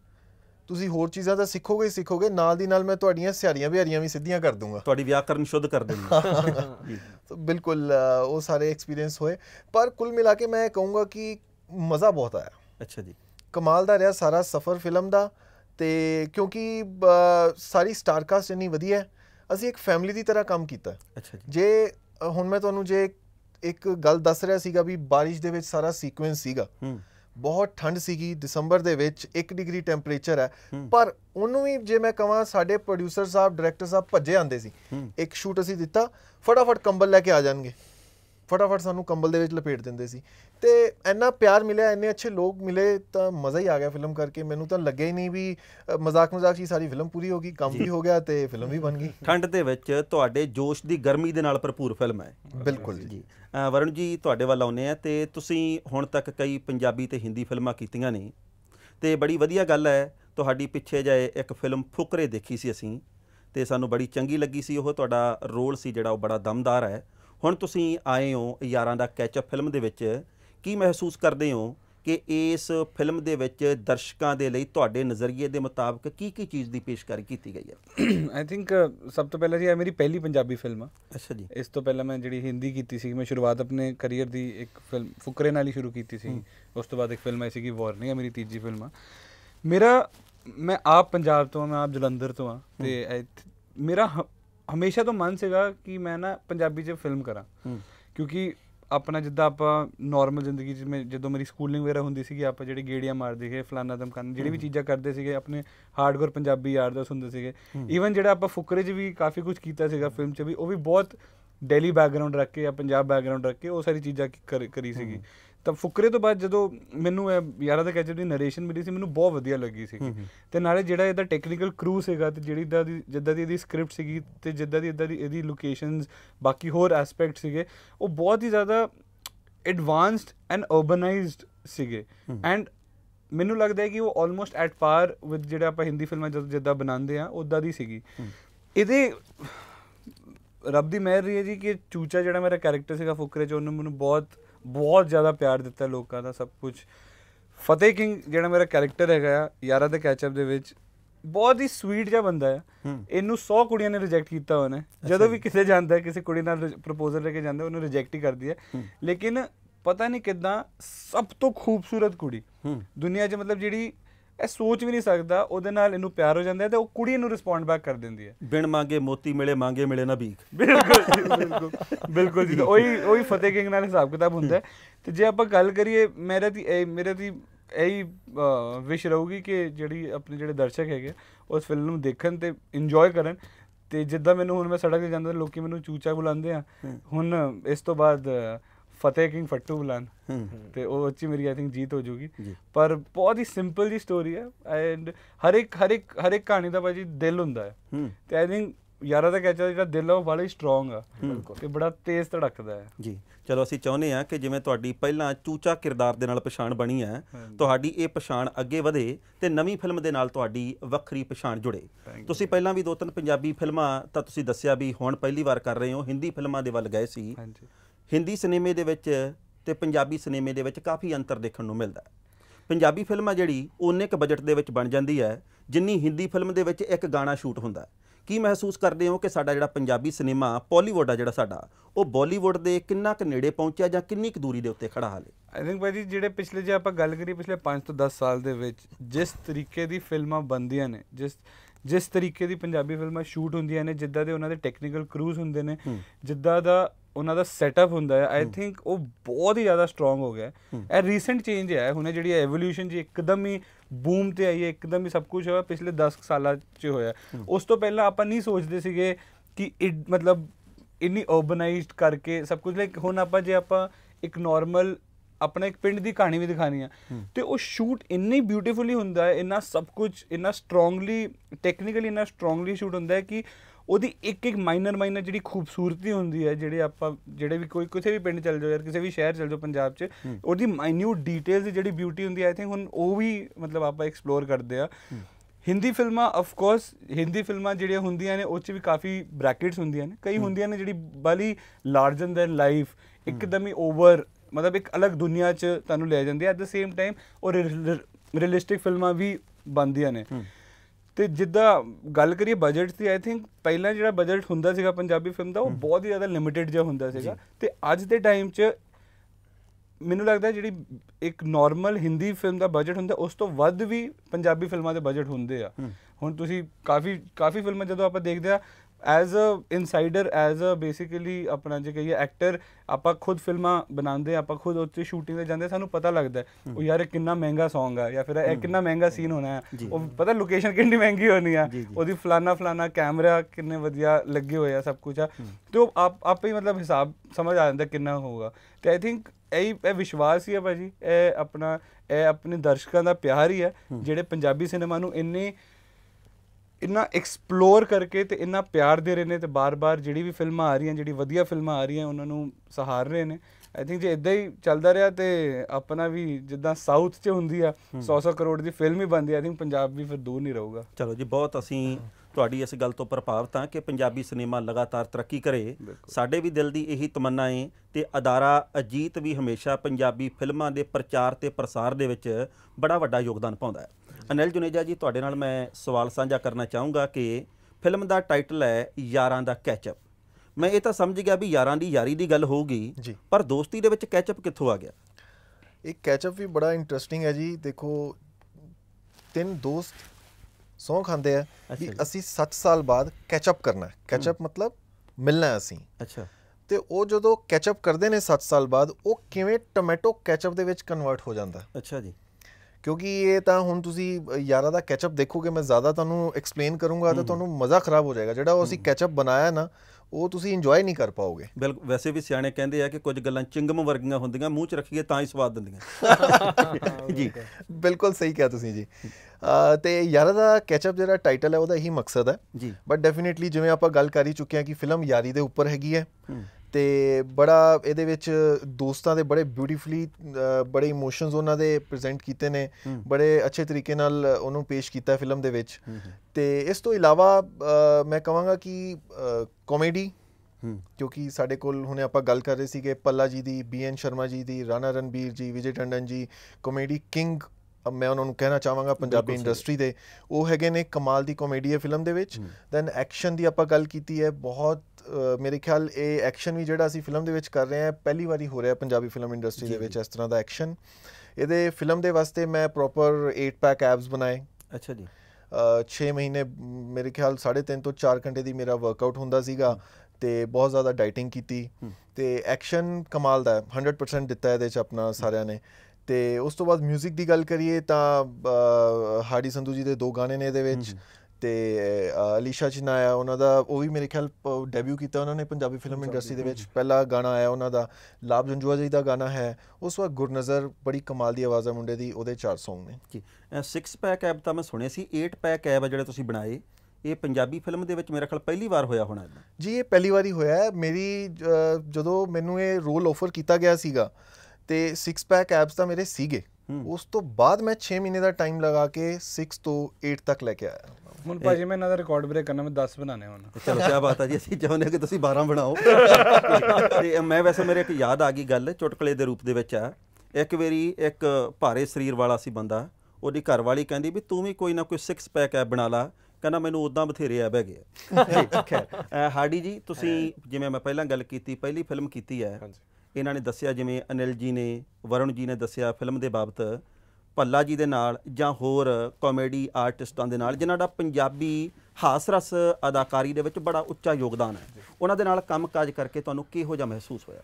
ਤੁਸੀਂ ਹੋਰ ਚੀਜ਼ਾਂ ਤਾਂ ਸਿੱਖੋਗੇ ਹੀ ਸਿੱਖੋਗੇ ਨਾਲ ਦੀ ਨਾਲ ਮੈਂ ਤੁਹਾਡੀਆਂ ਸਿਆਰੀਆਂ ਬਿਹਾਰੀਆਂ ਵੀ ਸਿੱਧੀਆਂ ਕਰ ਦੂੰਗਾ ਤੁਹਾਡੀ ਵਿਆਕਰਨ ਸ਼ੁੱਧ ਕਰ ਦੇਣੀ ਬਿਲਕੁਲ ਉਹ ਸਾਰੇ ਐਕਸਪੀਰੀਅੰਸ ਹੋਏ ਪਰ ਕੁੱਲ ਮਿਲਾ ਕੇ ਮੈਂ ਕਹੂੰਗਾ ਕਿ ਮਜ਼ਾ ਬਹੁਤ ਆਇਆ ਅੱਛਾ ਜੀ ਕਮਾਲ ਦਾ ਰਿਹਾ ਸਾਰਾ ਸਫ਼ਰ ਫਿਲਮ ਦਾ ਤੇ ਕਿਉਂਕਿ ਸਾਰੀ ਸਟਾਰ ਕਾਸਟ ਇੰਨੀ ਵਧੀਆ ਹੈ ਅਸੀਂ ਇੱਕ ਫੈਮਿਲੀ ਦੀ ਤਰ੍ਹਾਂ ਕੰਮ ਕੀਤਾ ਅੱਛਾ ਜੀ ਜੇ ਹੁਣ ਮੈਂ ਤੁਹਾਨੂੰ ਜੇ ਇੱਕ ਗੱਲ ਦੱਸ ਰਿਹਾ ਸੀਗਾ ਵੀ ਬਾਰਿਸ਼ ਦੇ ਵਿੱਚ ਸਾਰਾ ਸੀਕੁਐਂਸ ਸੀਗਾ ਬਹੁਤ ਠੰਡ ਸੀਗੀ ਦਸੰਬਰ ਦੇ ਵਿੱਚ 1 ਡਿਗਰੀ ਟੈਂਪਰੇਚਰ ਹੈ ਪਰ ਉਹਨੂੰ ਵੀ ਜੇ ਮੈਂ ਕਹਾਂ ਸਾਡੇ ਪ੍ਰੋਡਿਊਸਰ ਸਾਹਿਬ ਡਾਇਰੈਕਟਰ ਸਾਹਿਬ ਭੱਜੇ ਆਂਦੇ ਸੀ ਇੱਕ ਸ਼ੂਟ ਅਸੀਂ ਦਿੱਤਾ ਫਟਾਫਟ ਕੰਬਲ ਲੈ ਕੇ ਆ ਜਾਣਗੇ ਫਟਾਫਟ ਸਾਨੂੰ ਕੰਬਲ ਦੇ ਵਿੱਚ ਲਪੇਟ ਦਿੰਦੇ ਸੀ ਤੇ ਇੰਨਾ ਪਿਆਰ ਮਿਲਿਆ ਇੰਨੇ ਅੱਛੇ ਲੋਕ ਮਿਲੇ ਤਾਂ ਮਜ਼ਾ ਹੀ ਆ ਗਿਆ ਫਿਲਮ ਕਰਕੇ ਮੈਨੂੰ ਤਾਂ ਲੱਗਿਆ ਹੀ ਨਹੀਂ ਵੀ ਮਜ਼ਾਕ ਮਜ਼ਾਕ ਹੀ ਸਾਰੀ ਫਿਲਮ ਪੂਰੀ ਹੋ ਗਈ ਕੰਮ ਵੀ ਹੋ ਗਿਆ ਤੇ ਫਿਲਮ ਵੀ ਬਣ ਗਈ ਠੰਡ ਦੇ ਵਿੱਚ ਤੁਹਾਡੇ ਜੋਸ਼ ਦੀ ਗਰਮੀ ਦੇ ਨਾਲ ਭਰਪੂਰ ਫਿਲਮ ਹੈ ਬਿਲਕੁਲ ਜੀ ਵਰਣ ਜੀ ਤੁਹਾਡੇ ਵੱਲ ਆਉਨੇ ਆ ਤੇ ਤੁਸੀਂ ਹੁਣ ਤੱਕ ਕਈ ਪੰਜਾਬੀ ਤੇ ਹਿੰਦੀ ਫਿਲਮਾਂ ਕੀਤੀਆਂ ਨੇ ਤੇ ਬੜੀ ਵਧੀਆ ਗੱਲ ਹੈ ਤੁਹਾਡੀ ਪਿੱਛੇ ਜਾਏ ਇੱਕ ਫਿਲਮ ਫੁਕਰੇ ਦੇਖੀ ਸੀ ਅਸੀਂ ਤੇ ਸਾਨੂੰ ਬੜੀ ਚੰਗੀ ਲੱਗੀ ਸੀ ਉਹ ਤੁਹਾਡਾ ਰੋਲ ਸੀ ਜਿਹੜਾ ਉਹ ਬੜਾ ਦਮਦਾਰ ਹੈ ਹੁਣ ਤੁਸੀਂ ਆਏ ਹੋ ਯਾਰਾਂ ਦਾ ਕੈਚਅਪ ਫਿਲਮ ਦੇ ਵਿੱਚ ਕੀ ਮਹਿਸੂਸ ਕਰਦੇ ਹੋ ਕਿ ਇਸ ਫਿਲਮ ਦੇ ਵਿੱਚ ਦਰਸ਼ਕਾਂ ਦੇ ਲਈ ਤੁਹਾਡੇ ਨਜ਼ਰੀਏ ਦੇ ਮੁਤਾਬਕ ਕੀ ਕੀ ਚੀਜ਼ ਦੀ ਪੇਸ਼ਕਾਰੀ ਕੀਤੀ ਗਈ ਹੈ ਆਈ ਥਿੰਕ ਸਭ ਤੋਂ ਪਹਿਲਾਂ ਜੀ ਇਹ ਮੇਰੀ ਪਹਿਲੀ ਪੰਜਾਬੀ ਫਿਲਮ ਆ ਅੱਛਾ ਜੀ ਇਸ ਤੋਂ ਪਹਿਲਾਂ ਮੈਂ ਜਿਹੜੀ ਹਿੰਦੀ ਕੀਤੀ ਸੀ ਮੈਂ ਸ਼ੁਰੂਆਤ ਆਪਣੇ ਕੈਰੀਅਰ ਦੀ ਇੱਕ ਫਿਲਮ ਫੁਕਰੇ ਨਾਲ ਹੀ ਸ਼ੁਰੂ ਕੀਤੀ ਸੀ ਉਸ ਤੋਂ ਬਾਅਦ ਇੱਕ ਫਿਲਮ ਆਈ ਸੀ ਕਿ ਵਾਰਨਿੰਗ ਆ ਮੇਰੀ ਤੀਜੀ ਫਿਲਮ ਆ ਮੇਰਾ ਮੈਂ ਆਪ ਪੰਜਾਬ ਤੋਂ ਆ ਮੈਂ ਆਪ ਜਲੰਧਰ ਤੋਂ ਆ ਤੇ ਮੇਰਾ ਹਮੇਸ਼ਾ ਤੋਂ ਮਨ ਸੀਗਾ ਕਿ ਮੈਂ ਨਾ ਪੰਜਾਬੀ 'ਚ ਫਿਲਮ ਕਰਾਂ ਕਿਉਂਕਿ ਆਪਣਾ ਜਿੱਦਾਂ ਆਪਾਂ ਨਾਰਮਲ ਜ਼ਿੰਦਗੀ 'ਚ ਮੈਂ ਜਦੋਂ ਮੇਰੀ ਸਕੂਲਿੰਗ ਵਗੈਰਾ ਹੁੰਦੀ ਸੀਗੀ ਆਪਾਂ ਜਿਹੜੇ ਗੇੜੀਆਂ ਮਾਰਦੇ ਸੀਗੇ ਫਲਾਨਾ ਦਮਕਾਨ ਜਿਹੜੀ ਵੀ ਚੀਜ਼ਾਂ ਕਰਦੇ ਸੀਗੇ ਆਪਣੇ ਹਾਰਡਕੋਰ ਪੰਜਾਬੀ ਯਾਰ ਦਾ ਹੁੰਦੇ ਸੀਗੇ ਈਵਨ ਜਿਹੜਾ ਆਪਾਂ ਫੁਕਰੇ 'ਚ ਵੀ ਕਾਫੀ ਕੁਝ ਕੀਤਾ ਸੀਗਾ ਫਿਲਮ 'ਚ ਵੀ ਉਹ ਵੀ ਬਹੁਤ ਡੈਲੀ ਬੈਕਗ੍ਰਾਉਂਡ ਰੱਖ ਕੇ ਜਾਂ ਪੰਜਾਬ ਬੈਕਗ੍ਰਾਉਂਡ ਰੱਖ ਕੇ ਉਹ ਸਾਰੀ ਚੀਜ਼ਾਂ ਕਰੀ ਸੀਗੀ ਤਾਂ ਫੁਕਰੇ ਤੋਂ ਬਾਅਦ ਜਦੋਂ ਮੈਨੂੰ ਇਹ ਯਾਰਾ ਦਾ ਕੈਚਅਪ ਦੀ ਨਰੇਸ਼ਨ ਮਿਲੀ ਸੀ ਮੈਨੂੰ ਬਹੁਤ ਵਧੀਆ ਲੱਗੀ ਸੀ ਤੇ ਨਾਲੇ ਜਿਹੜਾ ਇਹਦਾ ਟੈਕਨੀਕਲ ਕਰੂ ਸੀਗਾ ਤੇ ਜਿਹੜੀ ਦਾ ਜਿੱਦਾਂ ਦੀ ਇਹਦੀ ਸਕ੍ਰਿਪਟ ਸੀਗੀ ਤੇ ਜਿੱਦਾਂ ਦੀ ਇਦਾਂ ਦੀ ਇਹਦੀ ਲੋਕੇਸ਼ਨਸ ਬਾਕੀ ਹੋਰ ਐਸਪੈਕਟ ਸੀਗੇ ਉਹ ਬਹੁਤ ਹੀ ਜ਼ਿਆਦਾ ਐਡਵਾਂਸਡ ਐਂਡ ਅਰਬਨਾਈਜ਼ਡ ਸੀਗੇ ਐਂਡ ਮੈਨੂੰ ਲੱਗਦਾ ਹੈ ਕਿ ਉਹ ਆਲਮੋਸਟ ਐਟ ਪਾਰ ਵਿਦ ਜਿਹੜਾ ਆਪਾਂ ਹਿੰਦੀ ਫਿਲਮਾਂ ਜਦੋਂ ਜਿੱਦਾਂ ਬਣਾਉਂਦੇ ਆ ਉਦਾਂ ਦੀ ਸੀਗੀ ਇਹਦੇ ਰੱਬ ਦੀ ਮਿਹਰ ਰਹੀ ਹੈ ਜੀ ਕਿ ਚੂਚਾ ਜਿਹੜਾ ਮੇਰਾ ਕੈਰੈਕਟਰ ਸੀਗਾ ਫੁਕਰੇ ਚ ਉਹਨੂੰ ਮੈਨੂੰ ਬਹੁਤ ਬਹੁਤ ਜ਼ਿਆਦਾ ਪਿਆਰ ਦਿੱਤਾ ਲੋਕਾਂ ਦਾ ਸਭ ਕੁਝ ਫਤਿਹ ਕਿੰਗ ਜਿਹੜਾ ਮੇਰਾ ਕੈਰੈਕਟਰ ਹੈਗਾ ਯਾਰਾ ਦੇ ਕੈਚਅਪ ਦੇ ਵਿੱਚ ਬਹੁਤ ਹੀ ਸਵੀਟ ਜਿਹਾ ਬੰਦਾ ਹੈ ਇਹਨੂੰ 100 ਕੁੜੀਆਂ ਨੇ ਰਿਜੈਕਟ ਕੀਤਾ ਉਹਨੇ ਜਦੋਂ ਵੀ ਕਿਸੇ ਜਾਂਦਾ ਕਿਸੇ ਕੁੜੀ ਨਾਲ ਪ੍ਰਪੋਜ਼ਲ ਲੈ ਕੇ ਜਾਂਦਾ ਉਹਨੂੰ ਰਿਜੈਕਟ ਹੀ ਕਰਦੀ ਹੈ ਲੇਕਿਨ ਪਤਾ ਨਹੀਂ ਕਿਦਾਂ ਸਭ ਤੋਂ ਖੂਬਸੂਰਤ ਕੁੜੀ ਦੁਨੀਆ 'ਚ ਮਤਲਬ ਜਿਹੜੀ ਇਹ ਸੋਚ ਵੀ ਨਹੀਂ ਸਕਦਾ ਉਹਦੇ ਨਾਲ ਇਹਨੂੰ ਪਿਆਰ ਹੋ ਜਾਂਦਾ ਤੇ ਉਹ ਕੁੜੀ ਨੂੰ ਰਿਸਪੌਂਡ ਬੈਕ ਕਰ ਦਿੰਦੀ ਹੈ ਬਿਨ ਮੰਗੇ ਮੋਤੀ ਮਿਲੇ ਮੰਗੇ ਮਿਲੇ ਨਾ ਭੀਖ ਬਿਲਕੁਲ ਬਿਲਕੁਲ ਬਿਲਕੁਲ ਜੀ ਉਹੀ ਉਹੀ ਫਤਿਹ ਕਿੰਗ ਨਾਲ ਹਿਸਾਬ ਕਿਤਾਬ ਹੁੰਦਾ ਹੈ ਤੇ ਜੇ ਆਪਾਂ ਗੱਲ ਕਰੀਏ ਮੇਰੇ ਦੀ ਮੇਰੇ ਦੀ ਇਹੀ ਵਿਸ਼ ਰਹੂਗੀ ਕਿ ਜਿਹੜੀ ਆਪਣੇ ਜਿਹੜੇ ਦਰਸ਼ਕ ਹੈਗੇ ਉਸ ਫਿਲਮ ਨੂੰ ਦੇਖਣ ਤੇ ਇੰਜੋਏ ਕਰਨ ਤੇ ਜਿੱਦਾਂ ਮੈਨੂੰ ਹੁਣ ਮੈਂ ਸੜਕ ਤੇ ਜਾਂਦਾ ਲੋਕੀ ਮੈਨੂੰ ਚੂਚਾ ਬੁਲਾਉਂਦੇ ਆ ਹੁਣ ਇਸ ਤੋਂ ਬਾਅਦ ਫਤਿਹ ਕਿੰਗ ਫੱਟੂ ਬੁਲਾਨ ਤੇ ਉਹ ਅੱਛੀ ਮੇਰੀ ਆਈ ਥਿੰਕ ਜੀਤ ਹੋ ਜੂਗੀ ਪਰ ਬਹੁਤ ਹੀ ਸਿੰਪਲ ਜੀ ਸਟੋਰੀ ਹੈ ਐਂਡ ਹਰ ਇੱਕ ਹਰ ਇੱਕ ਹਰ ਇੱਕ ਕਹਾਣੀ ਦਾ ਭਾਜੀ ਦਿਲ ਹੁੰਦਾ ਹੈ ਤੇ ਆਈ ਥਿੰਕ ਯਾਰਾ ਦਾ ਕਹਿੰਦਾ ਜਿਹੜਾ ਦਿਲ ਆ ਉਹ ਬੜਾ ਹੀ ਸਟਰੋਂਗ ਆ ਤੇ ਬੜਾ ਤੇਜ਼ ਧੜਕਦਾ ਹੈ ਜੀ ਚਲੋ ਅਸੀਂ ਚਾਹੁੰਦੇ ਆ ਕਿ ਜਿਵੇਂ ਤੁਹਾਡੀ ਪਹਿਲਾਂ ਚੂਚਾ ਕਿਰਦਾਰ ਦੇ ਨਾਲ ਪਛਾਣ ਬਣੀ ਹੈ ਤੁਹਾਡੀ ਇਹ ਪਛਾਣ ਅੱਗੇ ਵਧੇ ਤੇ ਨਵੀਂ ਫਿਲਮ ਦੇ ਨਾਲ ਤੁਹਾਡੀ ਵੱਖਰੀ ਪਛਾਣ ਜੁੜੇ ਤੁਸੀਂ ਪਹਿਲਾਂ ਵੀ ਦੋ ਤਿੰਨ ਪੰਜਾਬੀ ਫਿਲਮਾਂ ਤਾਂ ਤੁਸੀਂ ਦੱਸਿਆ ਵੀ ਹੁਣ ਪਹਿਲੀ ਵਾਰ ਕਰ ਰਹੇ ਹੋ ਹਿੰਦੀ ਫਿਲਮਾਂ ਦੇ ਵੱਲ ਗਏ ਸੀ ਹਾਂਜੀ ਹਿੰਦੀ ਸਿਨੇਮੇ ਦੇ ਵਿੱਚ ਤੇ ਪੰਜਾਬੀ ਸਿਨੇਮੇ ਦੇ ਵਿੱਚ ਕਾਫੀ ਅੰਤਰ ਦੇਖਣ ਨੂੰ ਮਿਲਦਾ ਹੈ ਪੰਜਾਬੀ ਫਿਲਮ ਆ ਜਿਹੜੀ ਉਹਨੇ ਕ ਬਜਟ ਦੇ ਵਿੱਚ ਬਣ ਜਾਂਦੀ ਹੈ ਜਿੰਨੀ ਹਿੰਦੀ ਫਿਲਮ ਦੇ ਵਿੱਚ ਇੱਕ ਗਾਣਾ ਸ਼ੂਟ ਹੁੰਦਾ ਕੀ ਮਹਿਸੂਸ ਕਰਦੇ ਹੋ ਕਿ ਸਾਡਾ ਜਿਹੜਾ ਪੰਜਾਬੀ ਸਿਨੇਮਾ ਪੋਲੀਵੁੱਡ ਆ ਜਿਹੜਾ ਸਾਡਾ ਉਹ ਬਾਲੀਵੁੱਡ ਦੇ ਕਿੰਨਾ ਕੁ ਨੇੜੇ ਪਹੁੰਚਿਆ ਜਾਂ ਕਿੰਨੀ ਕੁ ਦੂਰੀ ਦੇ ਉੱਤੇ ਖੜਾ ਹਾਲੇ ਆਈ ਥਿੰਕ ਭਾਈ ਜੀ ਜਿਹੜੇ ਪਿਛਲੇ ਜੇ ਆਪਾਂ ਗੱਲ ਕਰੀ ਪਿਛਲੇ 5 ਤੋਂ 10 ਸਾਲ ਦੇ ਵਿੱਚ ਜਿਸ ਤਰੀਕੇ ਦੀ ਫਿਲਮਾਂ ਬੰਦੀਆਂ ਨੇ ਜਿਸ ਜਿਸ ਤਰੀਕੇ ਦੀ ਪੰਜਾਬੀ ਫਿਲਮਾਂ ਸ਼ੂਟ ਹੁੰਦੀਆਂ ਨੇ ਜਿੱਦਾਂ ਦੇ ਉਹਨਾਂ ਦੇ ਟੈਕਨੀਕਲ ਕਰੂਜ਼ ਹੁੰਦੇ ਨੇ ਜਿੱਦਾਂ ਦਾ ਉਹਨਾਂ ਦਾ ਸੈਟਅਪ ਹੁੰਦਾ ਹੈ ਆਈ ਥਿੰਕ ਉਹ ਬਹੁਤ ਹੀ ਜ਼ਿਆਦਾ ਸਟਰੋਂਗ ਹੋ ਗਿਆ ਹੈ ਇਹ ਰੀਸੈਂਟ ਚੇਂਜ ਹੈ ਹੁਣੇ ਜਿਹੜੀ ਐਵੋਲੂਸ਼ਨ ਜੀ ਇੱਕਦਮ ਹੀ ਬੂਮ ਤੇ ਆਈ ਹੈ ਇੱਕਦਮ ਹੀ ਸਭ ਕੁਝ ਹੋਇਆ ਪਿਛਲੇ 10 ਸਾਲਾਂ 'ਚ ਹੋਇਆ ਉਸ ਤੋਂ ਪਹਿਲਾਂ ਆਪਾਂ ਨਹੀਂ ਸੋਚਦੇ ਸੀਗੇ ਕਿ ਮਤਲਬ ਇੰਨੀ ਅਰਬਨਾਈਜ਼ਡ ਕਰਕੇ ਸਭ ਕੁਝ ਲਾਈਕ ਹੁਣ ਆਪਾਂ ਜੇ ਆਪਾਂ ਇੱਕ ਨਾਰਮਲ ਆਪਣਾ ਇੱਕ ਪਿੰਡ ਦੀ ਕਹਾਣੀ ਵੀ ਦਿਖਾਣੀ ਆ ਤੇ ਉਹ ਸ਼ੂਟ ਇੰਨੀ ਬਿਊਟੀਫੁਲੀ ਹੁੰਦਾ ਹੈ ਇੰਨਾ ਸਭ ਕੁਝ ਇੰਨਾ ਸਟਰੋਂਗਲੀ ਟੈਕਨੀਕਲੀ ਇੰਨਾ ਸਟਰੋਂਗਲੀ ਸ਼ੂਟ ਹੁੰਦਾ ਹੈ ਕਿ ਉਹਦੀ ਇੱਕ ਇੱਕ ਮਾਈਨਰ ਮਾਈਨਰ ਜਿਹੜੀ ਖੂਬਸੂਰਤੀ ਹੁੰਦੀ ਹੈ ਜਿਹੜੇ ਆਪਾਂ ਜਿਹੜੇ ਵੀ ਕੋਈ ਕਿਸੇ ਵੀ ਪਿੰਡ ਚੱਲ ਜਾਓ ਯਾਰ ਕਿਸੇ ਵੀ ਸ਼ਹਿਰ ਚੱਲ ਜਾਓ ਪੰਜਾਬ 'ਚ ਉਹਦੀ ਮਾਈਨਿਊਟ ਡਿਟੇਲਸ ਜਿਹੜੀ ਬਿਊਟੀ ਹੁੰਦੀ ਹੈ ਆਈ ਥਿੰਕ ਹੁਣ ਉਹ ਵੀ ਮਤਲਬ ਆਪਾਂ ਐਕਸਪਲੋਰ ਕਰਦੇ ਆ ਹਿੰਦੀ ਫਿਲਮਾਂ ਆਫ ਕੋਰਸ ਹਿੰਦੀ ਫਿਲਮਾਂ ਜਿਹੜੀਆਂ ਹੁੰਦੀਆਂ ਨੇ ਉਹ 'ਚ ਵੀ ਕਾਫੀ ਬ੍ਰੈਕਟਸ ਹੁੰਦੀਆਂ ਨੇ ਕਈ ਹੁੰਦੀਆਂ ਨੇ ਜਿਹੜੀ ਬਾਲੀ ਲਾਰਜਰ ਦੈਨ ਲਾਈਫ ਇੱਕਦਮ ਹੀ ਓਵਰ ਮਤਲਬ ਇੱਕ ਅਲੱਗ ਦੁਨੀਆ 'ਚ ਤੁਹਾਨੂੰ ਲੈ ਜਾਂਦੀ ਹੈ ਐਟ ਦ ਸੇਮ ਟਾਈਮ ਔਰ ਰਿਅਲਿਸਟਿਕ ਫਿਲਮਾਂ ਵੀ ਬਣਦੀਆਂ ਨੇ ਤੇ ਜਿੱਦਾਂ ਗੱਲ ਕਰੀਏ ਬਜਟ ਦੀ ਆਈ ਥਿੰਕ ਪਹਿਲਾਂ ਜਿਹੜਾ ਬਜਟ ਹੁੰਦਾ ਸੀਗਾ ਪੰਜਾਬੀ ਫਿਲਮ ਦਾ ਉਹ ਬਹੁਤ ਹੀ ਜ਼ਿਆਦਾ ਲਿਮਿਟਿਡ ਜਿਹਾ ਹੁੰਦਾ ਸੀਗਾ ਤੇ ਅੱਜ ਦੇ ਟਾਈਮ 'ਚ ਮੈਨੂੰ ਲੱਗਦਾ ਜਿਹੜੀ ਇੱਕ ਨਾਰਮਲ ਹਿੰਦੀ ਫਿਲਮ ਦਾ ਬਜਟ ਹੁੰਦਾ ਉਸ ਤੋਂ ਵੱਧ ਵੀ ਪੰਜਾਬੀ ਫਿਲਮਾਂ ਦੇ ਬਜਟ ਹੁੰਦੇ ਆ ਹੁਣ ਤੁਸੀਂ ਕਾਫੀ ਕਾਫੀ ਫਿਲਮਾਂ ਜਦੋਂ ਆਪਾਂ ਦੇਖਦੇ ਆ as a insider as a basically ਆਪਣਾ ਜੇ ਕਹੀਏ ਐਕਟਰ ਆਪਾਂ ਖੁਦ ਫਿਲਮਾਂ ਬਣਾਉਂਦੇ ਆਪਾਂ ਖੁਦ ਉੱਤੇ ਸ਼ੂਟਿੰਗ ਤੇ ਜਾਂਦੇ ਸਾਨੂੰ ਪਤਾ ਲੱਗਦਾ ਉਹ ਯਾਰ ਕਿੰਨਾ ਮਹਿੰਗਾ Song ਆ ਜਾਂ ਫਿਰ ਇਹ ਕਿੰਨਾ ਮਹਿੰਗਾ ਸੀਨ ਹੋਣਾ ਹੈ ਉਹ ਪਤਾ ਲੋਕੇਸ਼ਨ ਕਿੰਨੀ ਮਹਿੰਗੀ ਹੋਣੀ ਆ ਉਹਦੀ ਫਲਾਨਾ ਫਲਾਨਾ ਕੈਮਰਾ ਕਿੰਨੇ ਵਧੀਆ ਲੱਗੇ ਹੋਏ ਆ ਸਭ ਕੁਝ ਆ ਤੇ ਉਹ ਆਪ ਆਪੇ ਹੀ ਮਤਲਬ ਹਿਸਾਬ ਸਮਝ ਆ ਜਾਂਦਾ ਕਿੰਨਾ ਹੋਊਗਾ ਤੇ ਆਈ ਥਿੰਕ ਇਹ ਇਹ ਵਿਸ਼ਵਾਸ ਹੀ ਆ ਭਾਜੀ ਇਹ ਆਪਣਾ ਇਹ ਆਪਣੇ ਦਰਸ਼ਕਾਂ ਦਾ ਪਿਆਰ ਹੀ ਹੈ ਜਿਹੜੇ ਪੰਜਾਬੀ ਸਿਨੇਮਾ ਨੂੰ ਇੰਨੇ ਇੰਨਾ ਐਕਸਪਲੋਰ ਕਰਕੇ ਤੇ ਇੰਨਾ ਪਿਆਰ ਦੇ ਰਹੇ ਨੇ ਤੇ ਬਾਰ-ਬਾਰ ਜਿਹੜੀ ਵੀ ਫਿਲਮਾਂ ਆ ਰਹੀਆਂ ਜਿਹੜੀ ਵਧੀਆ ਫਿਲਮਾਂ ਆ ਰਹੀਆਂ ਉਹਨਾਂ ਨੂੰ ਸਹਾਰ ਰਹੇ ਨੇ ਆਈ ਥਿੰਕ ਜੇ ਇਦਾਂ ਹੀ ਚੱਲਦਾ ਰਿਹਾ ਤੇ ਆਪਣਾ ਵੀ ਜਿੱਦਾਂ ਸਾਊਥ 'ਚ ਹੁੰਦੀ ਆ 100-100 ਕਰੋੜ ਦੀ ਫਿਲਮ ਹੀ ਬਣਦੀ ਆਈ ਥਿੰਕ ਪੰਜਾਬ ਵੀ ਫਿਰ ਦੂਰ ਨਹੀਂ ਰਹੂਗਾ ਚਲੋ ਜੀ ਬਹੁਤ ਅਸੀਂ ਤੁਹਾਡੀ ਇਸ ਗੱਲ ਤੋਂ ਪ੍ਰਭਾਵਿਤ ਹਾਂ ਕਿ ਪੰਜਾਬੀ ਸਿਨੇਮਾ ਲਗਾਤਾਰ ਤਰੱਕੀ ਕਰੇ ਸਾਡੇ ਵੀ ਦਿਲ ਦੀ ਇਹੀ ਤਮੰਨਾ ਹੈ ਤੇ ਅਦਾਰਾ ਅਜੀਤ ਵੀ ਹਮੇਸ਼ਾ ਪੰਜਾਬੀ ਫਿਲਮਾਂ ਦੇ ਪ੍ਰਚਾਰ ਤੇ ਪ੍ਰਸਾਰ ਦੇ ਵਿੱਚ ਬੜਾ ਵੱਡਾ ਯੋਗਦਾਨ ਪਾਉਂਦਾ ਹੈ ਅਨਿਲ ਜੁਨੇਜਾ ਜੀ ਤੁਹਾਡੇ ਨਾਲ ਮੈਂ ਸਵਾਲ ਸਾਂਝਾ ਕਰਨਾ ਚਾਹੂੰਗਾ ਕਿ ਫਿਲਮ ਦਾ ਟਾਈਟਲ ਹੈ ਯਾਰਾਂ ਦਾ ਕੈਚਅਪ ਮੈਂ ਇਹ ਤਾਂ ਸਮਝ ਗਿਆ ਵੀ ਯਾਰਾਂ ਦੀ ਯਾਰੀ ਦੀ ਗੱਲ ਹੋਊਗੀ ਪਰ ਦੋਸਤੀ ਦੇ ਵਿੱਚ ਕੈਚਅਪ ਕਿੱਥੋਂ ਆ ਗਿਆ ਇਹ ਕੈਚਅਪ ਵੀ ਬੜਾ ਇੰਟਰਸਟਿੰਗ ਹੈ ਜੀ ਦੇਖੋ ਤਿੰਨ ਦੋਸਤ ਸੌਂ ਖਾਂਦੇ ਆ ਵੀ ਅਸੀਂ 7 ਸਾਲ ਬਾਅਦ ਕੈਚਅਪ ਕਰਨਾ ਹੈ ਕੈਚਅਪ ਮਤਲਬ ਮਿਲਣਾ ਅਸੀਂ ਅੱਛਾ ਤੇ ਉਹ ਜਦੋਂ ਕੈਚਅਪ ਕਰਦੇ ਨੇ 7 ਸਾਲ ਬਾਅਦ ਉਹ ਕਿਵੇਂ ਟੋਮੇਟੋ ਕੈਚਅਪ ਦੇ ਵਿੱਚ ਕਨਵਰਟ ਹੋ ਜਾਂਦਾ ਅੱਛਾ ਜੀ ਕਿਉਂਕਿ ਇਹ ਤਾਂ ਹੁਣ ਤੁਸੀਂ ਯਾਰਾ ਦਾ ਕੈਚਅਪ ਦੇਖੋਗੇ ਮੈਂ ਜ਼ਿਆਦਾ ਤੁਹਾਨੂੰ ਐਕਸਪਲੇਨ ਕਰੂੰਗਾ ਤਾਂ ਤੁਹਾਨੂੰ ਮਜ਼ਾ ਖਰਾਬ ਹੋ ਜਾਏਗਾ ਜਿਹੜਾ ਉਹ ਅਸੀਂ ਕੈਚਅਪ ਬਣਾਇਆ ਨਾ ਉਹ ਤੁਸੀਂ ਇੰਜੋਏ ਨਹੀਂ ਕਰ ਪਾਓਗੇ ਬਿਲਕੁਲ ਵੈਸੇ ਵੀ ਸਿਆਣੇ ਕਹਿੰਦੇ ਆ ਕਿ ਕੁਝ ਗੱਲਾਂ ਚਿੰਗਮ ਵਰਗੀਆਂ ਹੁੰਦੀਆਂ ਮੂੰਹ 'ਚ ਰੱਖੀਏ ਤਾਂ ਹੀ ਸਵਾਦ ਦਿੰਦੀਆਂ ਜੀ ਬਿਲਕੁਲ ਸਹੀ ਕਿਹਾ ਤੁਸੀਂ ਜੀ ਤੇ ਯਾਰਾ ਦਾ ਕੈਚਅਪ ਜਿਹੜਾ ਟਾਈਟਲ ਹੈ ਉਹਦਾ ਇਹੀ ਮਕਸਦ ਹੈ ਜੀ ਬਟ ਡੈਫੀਨਿਟਲੀ ਜਿਵੇਂ ਆਪਾਂ ਗੱਲ ਕਰ ਹੀ ਚੁੱਕੇ ਆ ਕਿ ਫਿਲਮ ਯਾਰੀ ਦੇ ਉੱਪਰ ਹੈਗੀ ਹੈ ਤੇ ਬੜਾ ਇਹਦੇ ਵਿੱਚ ਦੋਸਤਾਂ ਦੇ ਬੜੇ ਬਿਊਟੀਫੁਲੀ ਬੜੇ ਇਮੋਸ਼ਨਸ ਉਹਨਾਂ ਦੇ ਪ੍ਰੈਜ਼ੈਂਟ ਕੀਤੇ ਨੇ ਬੜੇ ਅੱਛੇ ਤਰੀਕੇ ਨਾਲ ਉਹਨੂੰ ਪੇਸ਼ ਕੀਤਾ ਫਿਲਮ ਦੇ ਵਿੱਚ ਤੇ ਇਸ ਤੋਂ ਇਲਾਵਾ ਮੈਂ ਕਹਾਂਗਾ ਕਿ ਕਾਮੇਡੀ ਕਿਉਂਕਿ ਸਾਡੇ ਕੋਲ ਹੁਣੇ ਆਪਾਂ ਗੱਲ ਕਰ ਰਹੇ ਸੀਗੇ ਪੱਲਾ ਜੀ ਦੀ ਬੀਐਨ ਸ਼ਰਮਾ ਜੀ ਦੀ ਰਾਣਾ ਰਣਬੀਰ ਜੀ ਵਿਜੇ ਟੰਡਨ ਜੀ ਕਾਮੇਡੀ ਕਿੰਗ ਮੈਂ ਉਹਨਾਂ ਨੂੰ ਕਹਿਣਾ ਚਾਹਾਂਗਾ ਪੰਜਾਬੀ ਇੰਡਸਟਰੀ ਦੇ ਉਹ ਹੈਗੇ ਨੇ ਕਮਾਲ ਦੀ ਕਾਮੇਡੀ ਹੈ ਫਿਲਮ ਦੇ ਵਿੱਚ ਦੈਨ ਐਕਸ਼ਨ ਦੀ ਆਪਾਂ ਗੱਲ ਕੀਤੀ ਹੈ ਬਹੁਤ ਮੇਰੇ ਖਿਆਲ ਇਹ ਐਕਸ਼ਨ ਵੀ ਜਿਹੜਾ ਅਸੀਂ ਫਿਲਮ ਦੇ ਵਿੱਚ ਕਰ ਰਹੇ ਹਾਂ ਪਹਿਲੀ ਵਾਰੀ ਹੋ ਰਿਹਾ ਪੰਜਾਬੀ ਫਿਲਮ ਇੰਡਸਟਰੀ ਦੇ ਵਿੱਚ ਇਸ ਤਰ੍ਹਾਂ ਦਾ ਐਕਸ਼ਨ ਇਹਦੇ ਫਿਲਮ ਦੇ ਵਾਸਤੇ ਮੈਂ ਪ੍ਰੋਪਰ 8 ਪੈਕ ਐਬਸ ਬਣਾਏ ਅੱਛਾ ਜੀ 6 ਮਹੀਨੇ ਮੇਰੇ ਖਿਆਲ 3.5 ਤੋਂ 4 ਘੰਟੇ ਦੀ ਮੇਰਾ ਵਰਕਆਊਟ ਹੁੰਦਾ ਸੀਗਾ ਤੇ ਬਹੁਤ ਜ਼ਿਆਦਾ ਡਾਈਟਿੰਗ ਕੀਤੀ ਤੇ ਐਕਸ਼ਨ ਕਮਾਲ ਦਾ 100% ਦਿੱਤਾ ਇਹਦੇ ਚ ਆਪਣਾ ਸਾਰਿਆਂ ਨੇ ਤੇ ਉਸ ਤੋਂ ਬਾਅਦ 뮤직 ਦੀ ਗੱਲ ਕਰੀਏ ਤਾਂ ਹਾਰਦੀ ਸੰਧੂ ਜੀ ਦੇ ਦੋ ਗਾਣੇ ਨੇ ਇਹਦੇ ਵਿੱਚ ਤੇ ਅਲੀਸ਼ਾ ਚਿਨਾ ਆਇਆ ਉਹਨਾਂ ਦਾ ਉਹ ਵੀ ਮੇਰੇ ਖਿਆਲ ਡੈਬਿਊ ਕੀਤਾ ਉਹਨਾਂ ਨੇ ਪੰਜਾਬੀ ਫਿਲਮ ਇੰਡਸਟਰੀ ਦੇ ਵਿੱਚ ਪਹਿਲਾ ਗਾਣਾ ਆਇਆ ਉਹਨਾਂ ਦਾ ਲਾਭ ਜੰਜੂਆ ਜੀ ਦਾ ਗਾਣਾ ਹੈ ਉਸ ਵਕਤ ਗੁਰਨਜ਼ਰ ਬੜੀ ਕਮਾਲ ਦੀ ਆਵਾਜ਼ ਹੈ ਮੁੰਡੇ ਦੀ ਉਹਦੇ ਚਾਰ Song ਨੇ ਜੀ 6 ਪੈਕ ਐਬ ਤਾਂ ਮੈਂ ਸੁਣਿਆ ਸੀ 8 ਪੈਕ ਐਬ ਜਿਹੜੇ ਤੁਸੀਂ ਬਣਾਏ ਇਹ ਪੰਜਾਬੀ ਫਿਲਮ ਦੇ ਵਿੱਚ ਮੇਰੇ ਖਿਆਲ ਪਹਿਲੀ ਵਾਰ ਹੋਇਆ ਹੋਣਾ ਜੀ ਇਹ ਪਹਿਲੀ ਵਾਰੀ ਹੋਇਆ ਹੈ ਮੇਰੀ ਜਦੋਂ ਮੈਨੂੰ ਇਹ ਰੋਲ ਆਫਰ ਕੀਤਾ ਗਿਆ ਸੀਗਾ ਤੇ 6 ਪੈਕ ਐਬਸ ਤਾਂ ਮੇਰੇ ਸੀਗੇ ਉਸ ਤੋਂ ਬਾਅਦ ਮੈਂ 6 ਮਹੀਨੇ ਦਾ ਟਾਈਮ ਲਗਾ ਕੇ 6 ਤੋਂ 8 ਤੱਕ ਲੈ ਕੇ ਆਇਆ ਹੁਣ ਭਾਜੀ ਮੈਂ ਇਹਨਾਂ ਦਾ ਰਿਕਾਰਡ ਬ੍ਰੇਕ ਕਰਨਾ ਮੈਂ 10 ਬਣਾਣੇ ਹੁਣ ਚਲੋ ਕੀ ਬਾਤ ਆ ਜੀ ਅਸੀਂ ਚਾਹੁੰਦੇ ਕਿ ਤੁਸੀਂ 12 ਬਣਾਓ ਤੇ ਮੈਂ ਵੈਸੇ ਮੇਰੇ ਇੱਕ ਯਾਦ ਆ ਗਈ ਗੱਲ ਚੁਟਕਲੇ ਦੇ ਰੂਪ ਦੇ ਵਿੱਚ ਆ ਇੱਕ ਵਾਰੀ ਇੱਕ ਭਾਰੇ ਸਰੀਰ ਵਾਲਾ ਸੀ ਬੰਦਾ ਉਹਦੀ ਘਰ ਵਾਲੀ ਕਹਿੰਦੀ ਵੀ ਤੂੰ ਵੀ ਕੋਈ ਨਾ ਕੋਈ 6 ਪੈਕ ਐ ਬਣਾ ਲਾ ਕਹਿੰਦਾ ਮੈਨੂੰ ਉਦਾਂ ਬਥੇਰੇ ਆ ਬਹਿ ਗਿਆ ਖੈਰ ਹਾੜੀ ਜੀ ਤੁਸੀਂ ਜਿਵੇਂ ਮੈਂ ਪਹਿਲਾਂ ਗੱਲ ਕੀਤੀ ਪਹਿਲੀ ਫਿਲਮ ਕੀਤੀ ਹੈ ਇਹਨਾਂ ਨੇ ਦੱਸਿਆ ਜਿਵੇਂ ਅਨਿਲ ਜੀ ਨੇ ਵਰੁਣ ਜੀ ਨੇ ਦੱਸਿਆ ਫਿਲਮ ਦੇ ਬਾਬਤ ਭੱਲਾ ਜੀ ਦੇ ਨਾਲ ਜਾਂ ਹੋਰ ਕਾਮੇਡੀ ਆਰਟਿਸਟਾਂ ਦੇ ਨਾਲ ਜਿਨ੍ਹਾਂ ਦਾ ਪੰਜਾਬੀ ਹਾਸ ਰਸ ਅਦਾਕਾਰੀ ਦੇ ਵਿੱਚ ਬੜਾ ਉੱਚਾ ਯੋਗਦਾਨ ਹੈ ਉਹਨਾਂ ਦੇ ਨਾਲ ਕੰਮ ਕਾਜ ਕਰਕੇ ਤੁਹਾਨੂੰ ਕਿਹੋ ਜਿਹਾ ਮਹਿਸੂਸ ਹੋਇਆ